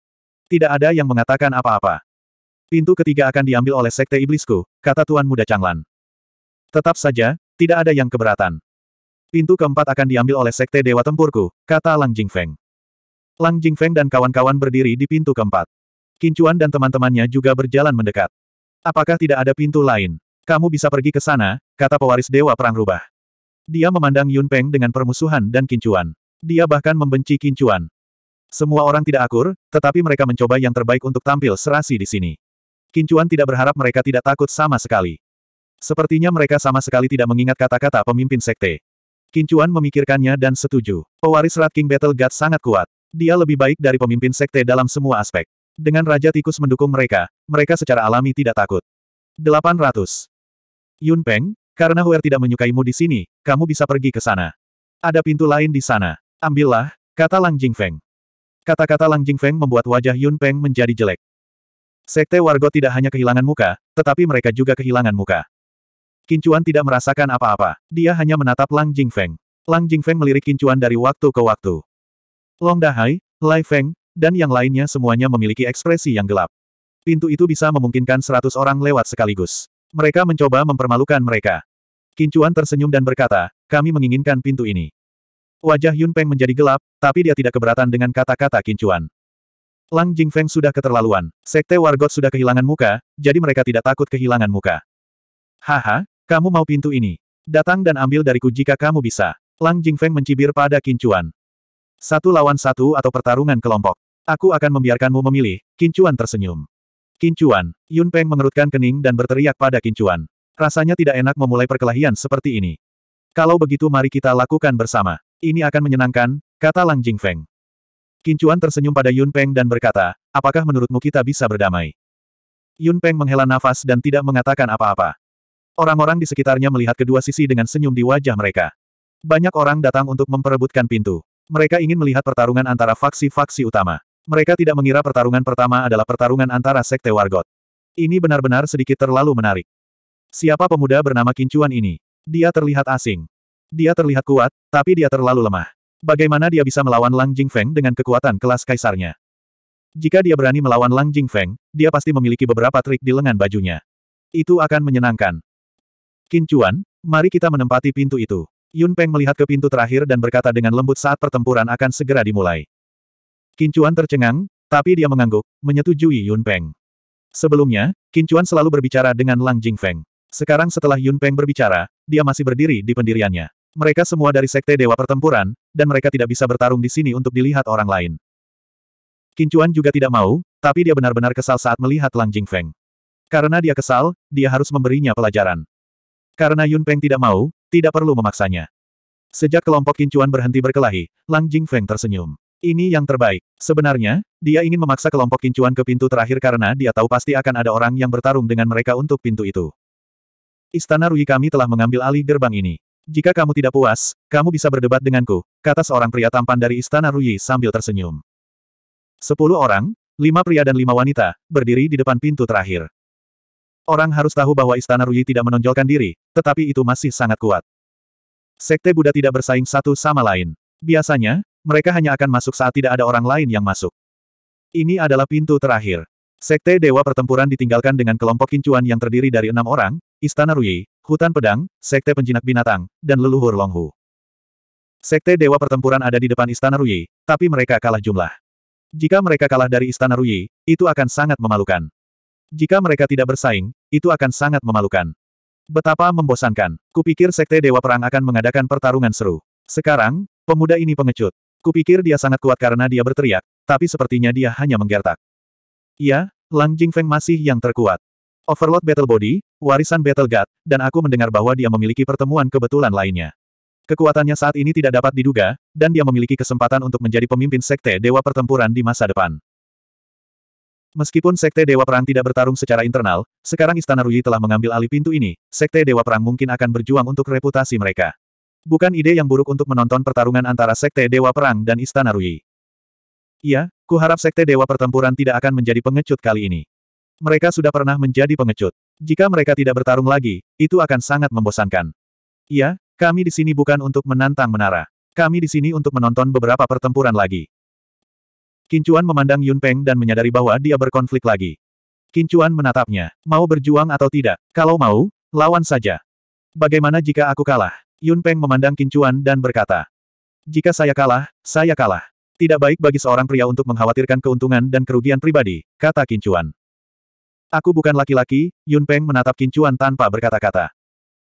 Tidak ada yang mengatakan apa-apa. Pintu ketiga akan diambil oleh Sekte Iblisku, kata Tuan muda Changlan. Tetap saja, tidak ada yang keberatan. Pintu keempat akan diambil oleh Sekte Dewa Tempurku, kata Lang Jingfeng. Lang Jingfeng dan kawan-kawan berdiri di pintu keempat. Kincuan dan teman-temannya juga berjalan mendekat. Apakah tidak ada pintu lain? Kamu bisa pergi ke sana, kata pewaris Dewa Perang Rubah. Dia memandang Yun Peng dengan permusuhan dan kincuan. Dia bahkan membenci kincuan. Semua orang tidak akur, tetapi mereka mencoba yang terbaik untuk tampil serasi di sini. Kincuan tidak berharap mereka tidak takut sama sekali. Sepertinya mereka sama sekali tidak mengingat kata-kata pemimpin sekte. Kincuan memikirkannya dan setuju. Pewaris Rat King Battle God sangat kuat. Dia lebih baik dari pemimpin sekte dalam semua aspek. Dengan Raja Tikus mendukung mereka, mereka secara alami tidak takut. 800. Yun Peng, karena Huer tidak menyukaimu di sini, kamu bisa pergi ke sana. Ada pintu lain di sana. Ambillah, kata Lang Jingfeng. Kata-kata Lang Jingfeng membuat wajah Yun Peng menjadi jelek. Sekte Wargo tidak hanya kehilangan muka, tetapi mereka juga kehilangan muka. Kincuan tidak merasakan apa-apa. Dia hanya menatap Lang Jingfeng. Lang Jingfeng melirik Kincuan dari waktu ke waktu. Long Dahai, Lai Feng, dan yang lainnya semuanya memiliki ekspresi yang gelap. Pintu itu bisa memungkinkan seratus orang lewat sekaligus. Mereka mencoba mempermalukan mereka. Kincuan tersenyum dan berkata, kami menginginkan pintu ini. Wajah Yun Peng menjadi gelap, tapi dia tidak keberatan dengan kata-kata Kincuan. Lang Jingfeng sudah keterlaluan, sekte Wargot sudah kehilangan muka, jadi mereka tidak takut kehilangan muka. Haha, kamu mau pintu ini? Datang dan ambil dariku jika kamu bisa. Lang Jingfeng mencibir pada Kincuan. Satu lawan satu atau pertarungan kelompok. Aku akan membiarkanmu memilih, Kincuan tersenyum. Kincuan, Yun Peng mengerutkan kening dan berteriak pada Kincuan. Rasanya tidak enak memulai perkelahian seperti ini. Kalau begitu mari kita lakukan bersama. Ini akan menyenangkan, kata Lang Jingfeng. Kincuan tersenyum pada Yun Peng dan berkata, apakah menurutmu kita bisa berdamai? Yun Peng menghela nafas dan tidak mengatakan apa-apa. Orang-orang di sekitarnya melihat kedua sisi dengan senyum di wajah mereka. Banyak orang datang untuk memperebutkan pintu. Mereka ingin melihat pertarungan antara faksi-faksi utama. Mereka tidak mengira pertarungan pertama adalah pertarungan antara Sekte Wargot. Ini benar-benar sedikit terlalu menarik. Siapa pemuda bernama Kincuan ini? Dia terlihat asing. Dia terlihat kuat, tapi dia terlalu lemah. Bagaimana dia bisa melawan Lang Jingfeng dengan kekuatan kelas kaisarnya? Jika dia berani melawan Lang Jingfeng, dia pasti memiliki beberapa trik di lengan bajunya. Itu akan menyenangkan. Qin Chuan, mari kita menempati pintu itu. Yun Peng melihat ke pintu terakhir dan berkata dengan lembut saat pertempuran akan segera dimulai. Qin Chuan tercengang, tapi dia mengangguk, menyetujui Yun Peng. Sebelumnya, Qin Chuan selalu berbicara dengan Lang Jingfeng. Sekarang setelah Yun Peng berbicara, dia masih berdiri di pendiriannya. Mereka semua dari Sekte Dewa Pertempuran, dan mereka tidak bisa bertarung di sini untuk dilihat orang lain. Qin Chuan juga tidak mau, tapi dia benar-benar kesal saat melihat Lang Jingfeng. Karena dia kesal, dia harus memberinya pelajaran. Karena Yun Peng tidak mau, tidak perlu memaksanya. Sejak kelompok kincuan berhenti berkelahi, Lang Jing Feng tersenyum. Ini yang terbaik. Sebenarnya, dia ingin memaksa kelompok kincuan ke pintu terakhir karena dia tahu pasti akan ada orang yang bertarung dengan mereka untuk pintu itu. Istana Rui kami telah mengambil alih gerbang ini. Jika kamu tidak puas, kamu bisa berdebat denganku, kata seorang pria tampan dari Istana Rui sambil tersenyum. Sepuluh orang, lima pria dan lima wanita, berdiri di depan pintu terakhir. Orang harus tahu bahwa Istana Rui tidak menonjolkan diri, tetapi itu masih sangat kuat. Sekte Buddha tidak bersaing satu sama lain. Biasanya, mereka hanya akan masuk saat tidak ada orang lain yang masuk. Ini adalah pintu terakhir. Sekte Dewa Pertempuran ditinggalkan dengan kelompok kincuan yang terdiri dari enam orang, Istana Rui, Hutan Pedang, Sekte Penjinak Binatang, dan Leluhur Longhu. Sekte Dewa Pertempuran ada di depan Istana Rui, tapi mereka kalah jumlah. Jika mereka kalah dari Istana Rui, itu akan sangat memalukan. Jika mereka tidak bersaing, itu akan sangat memalukan. Betapa membosankan. Kupikir Sekte Dewa Perang akan mengadakan pertarungan seru. Sekarang, pemuda ini pengecut. Kupikir dia sangat kuat karena dia berteriak, tapi sepertinya dia hanya menggertak. Iya, Lang Jingfeng masih yang terkuat. Overload Battle Body, warisan Battle God, dan aku mendengar bahwa dia memiliki pertemuan kebetulan lainnya. Kekuatannya saat ini tidak dapat diduga, dan dia memiliki kesempatan untuk menjadi pemimpin Sekte Dewa Pertempuran di masa depan. Meskipun Sekte Dewa Perang tidak bertarung secara internal, sekarang Istana Rui telah mengambil alih pintu ini, Sekte Dewa Perang mungkin akan berjuang untuk reputasi mereka. Bukan ide yang buruk untuk menonton pertarungan antara Sekte Dewa Perang dan Istana Rui. Iya, kuharap Sekte Dewa Pertempuran tidak akan menjadi pengecut kali ini. Mereka sudah pernah menjadi pengecut. Jika mereka tidak bertarung lagi, itu akan sangat membosankan. Iya, kami di sini bukan untuk menantang menara. Kami di sini untuk menonton beberapa pertempuran lagi. Kincuan memandang Yun Peng dan menyadari bahwa dia berkonflik lagi. Kincuan menatapnya. Mau berjuang atau tidak? Kalau mau, lawan saja. Bagaimana jika aku kalah? Yun Peng memandang Kincuan dan berkata. Jika saya kalah, saya kalah. Tidak baik bagi seorang pria untuk mengkhawatirkan keuntungan dan kerugian pribadi, kata Kincuan. Aku bukan laki-laki, Yun Peng menatap Kincuan tanpa berkata-kata.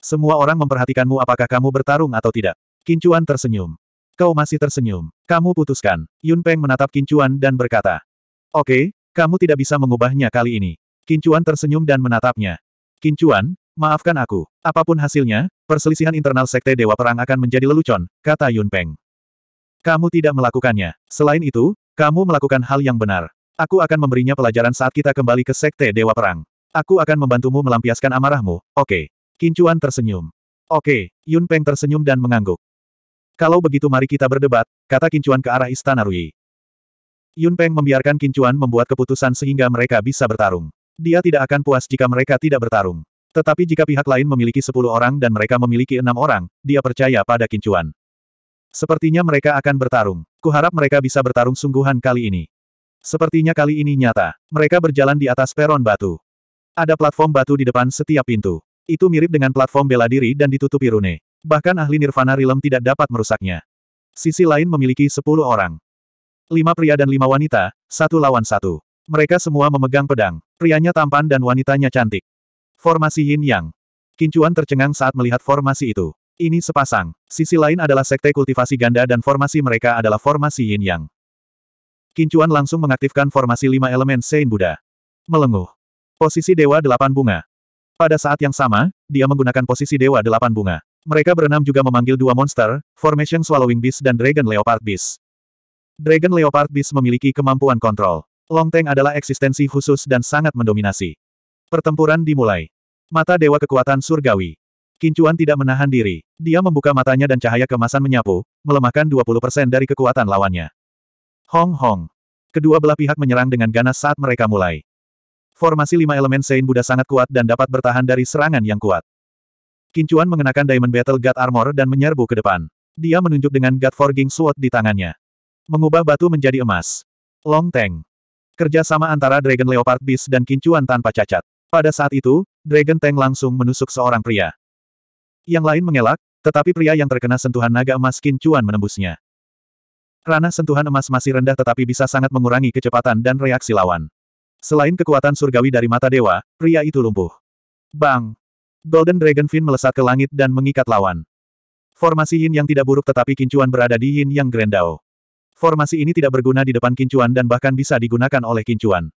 Semua orang memperhatikanmu apakah kamu bertarung atau tidak. Kincuan tersenyum. Kau masih tersenyum. Kamu putuskan. Yun Peng menatap Kincuan dan berkata. Oke, kamu tidak bisa mengubahnya kali ini. Kincuan tersenyum dan menatapnya. Kincuan, maafkan aku. Apapun hasilnya, perselisihan internal Sekte Dewa Perang akan menjadi lelucon, kata Yun Peng. Kamu tidak melakukannya. Selain itu, kamu melakukan hal yang benar. Aku akan memberinya pelajaran saat kita kembali ke Sekte Dewa Perang. Aku akan membantumu melampiaskan amarahmu, oke. Okay. Kincuan tersenyum. Oke, okay. Yun Peng tersenyum dan mengangguk. Kalau begitu mari kita berdebat, kata Kincuan ke arah Istana Rui. Yun Peng membiarkan Kincuan membuat keputusan sehingga mereka bisa bertarung. Dia tidak akan puas jika mereka tidak bertarung. Tetapi jika pihak lain memiliki sepuluh orang dan mereka memiliki enam orang, dia percaya pada Kincuan. Sepertinya mereka akan bertarung. Kuharap mereka bisa bertarung sungguhan kali ini. Sepertinya kali ini nyata. Mereka berjalan di atas peron batu. Ada platform batu di depan setiap pintu. Itu mirip dengan platform bela diri dan ditutupi rune. Bahkan ahli Nirvana rilem tidak dapat merusaknya. Sisi lain memiliki sepuluh orang. Lima pria dan lima wanita, satu lawan satu. Mereka semua memegang pedang. Prianya tampan dan wanitanya cantik. Formasi Yin Yang. Kincuan tercengang saat melihat formasi itu. Ini sepasang. Sisi lain adalah sekte kultivasi ganda dan formasi mereka adalah formasi Yin Yang. Kincuan langsung mengaktifkan formasi lima elemen Sein Buddha. Melenguh. Posisi Dewa Delapan Bunga. Pada saat yang sama, dia menggunakan posisi Dewa Delapan Bunga. Mereka berenam juga memanggil dua monster, Formation Swallowing Beast dan Dragon Leopard Beast. Dragon Leopard Beast memiliki kemampuan kontrol. Long Longteng adalah eksistensi khusus dan sangat mendominasi. Pertempuran dimulai. Mata Dewa Kekuatan Surgawi. Kincuan tidak menahan diri. Dia membuka matanya dan cahaya kemasan menyapu, melemahkan 20% dari kekuatan lawannya. Hong Hong. Kedua belah pihak menyerang dengan ganas saat mereka mulai. Formasi lima elemen Sein Buddha sangat kuat dan dapat bertahan dari serangan yang kuat. Kincuan mengenakan Diamond Battle God Armor dan menyerbu ke depan. Dia menunjuk dengan God Forging Sword di tangannya. Mengubah batu menjadi emas. Long Tank. Kerjasama antara Dragon Leopard Beast dan Kincuan tanpa cacat. Pada saat itu, Dragon Tank langsung menusuk seorang pria. Yang lain mengelak, tetapi pria yang terkena sentuhan naga emas Kincuan menembusnya. Ranah sentuhan emas masih rendah tetapi bisa sangat mengurangi kecepatan dan reaksi lawan. Selain kekuatan surgawi dari mata dewa, pria itu lumpuh. Bang! Golden Dragon Fin melesat ke langit dan mengikat lawan. Formasi Yin yang tidak buruk tetapi kincuan berada di Yin yang Grendao. Formasi ini tidak berguna di depan kincuan dan bahkan bisa digunakan oleh kincuan.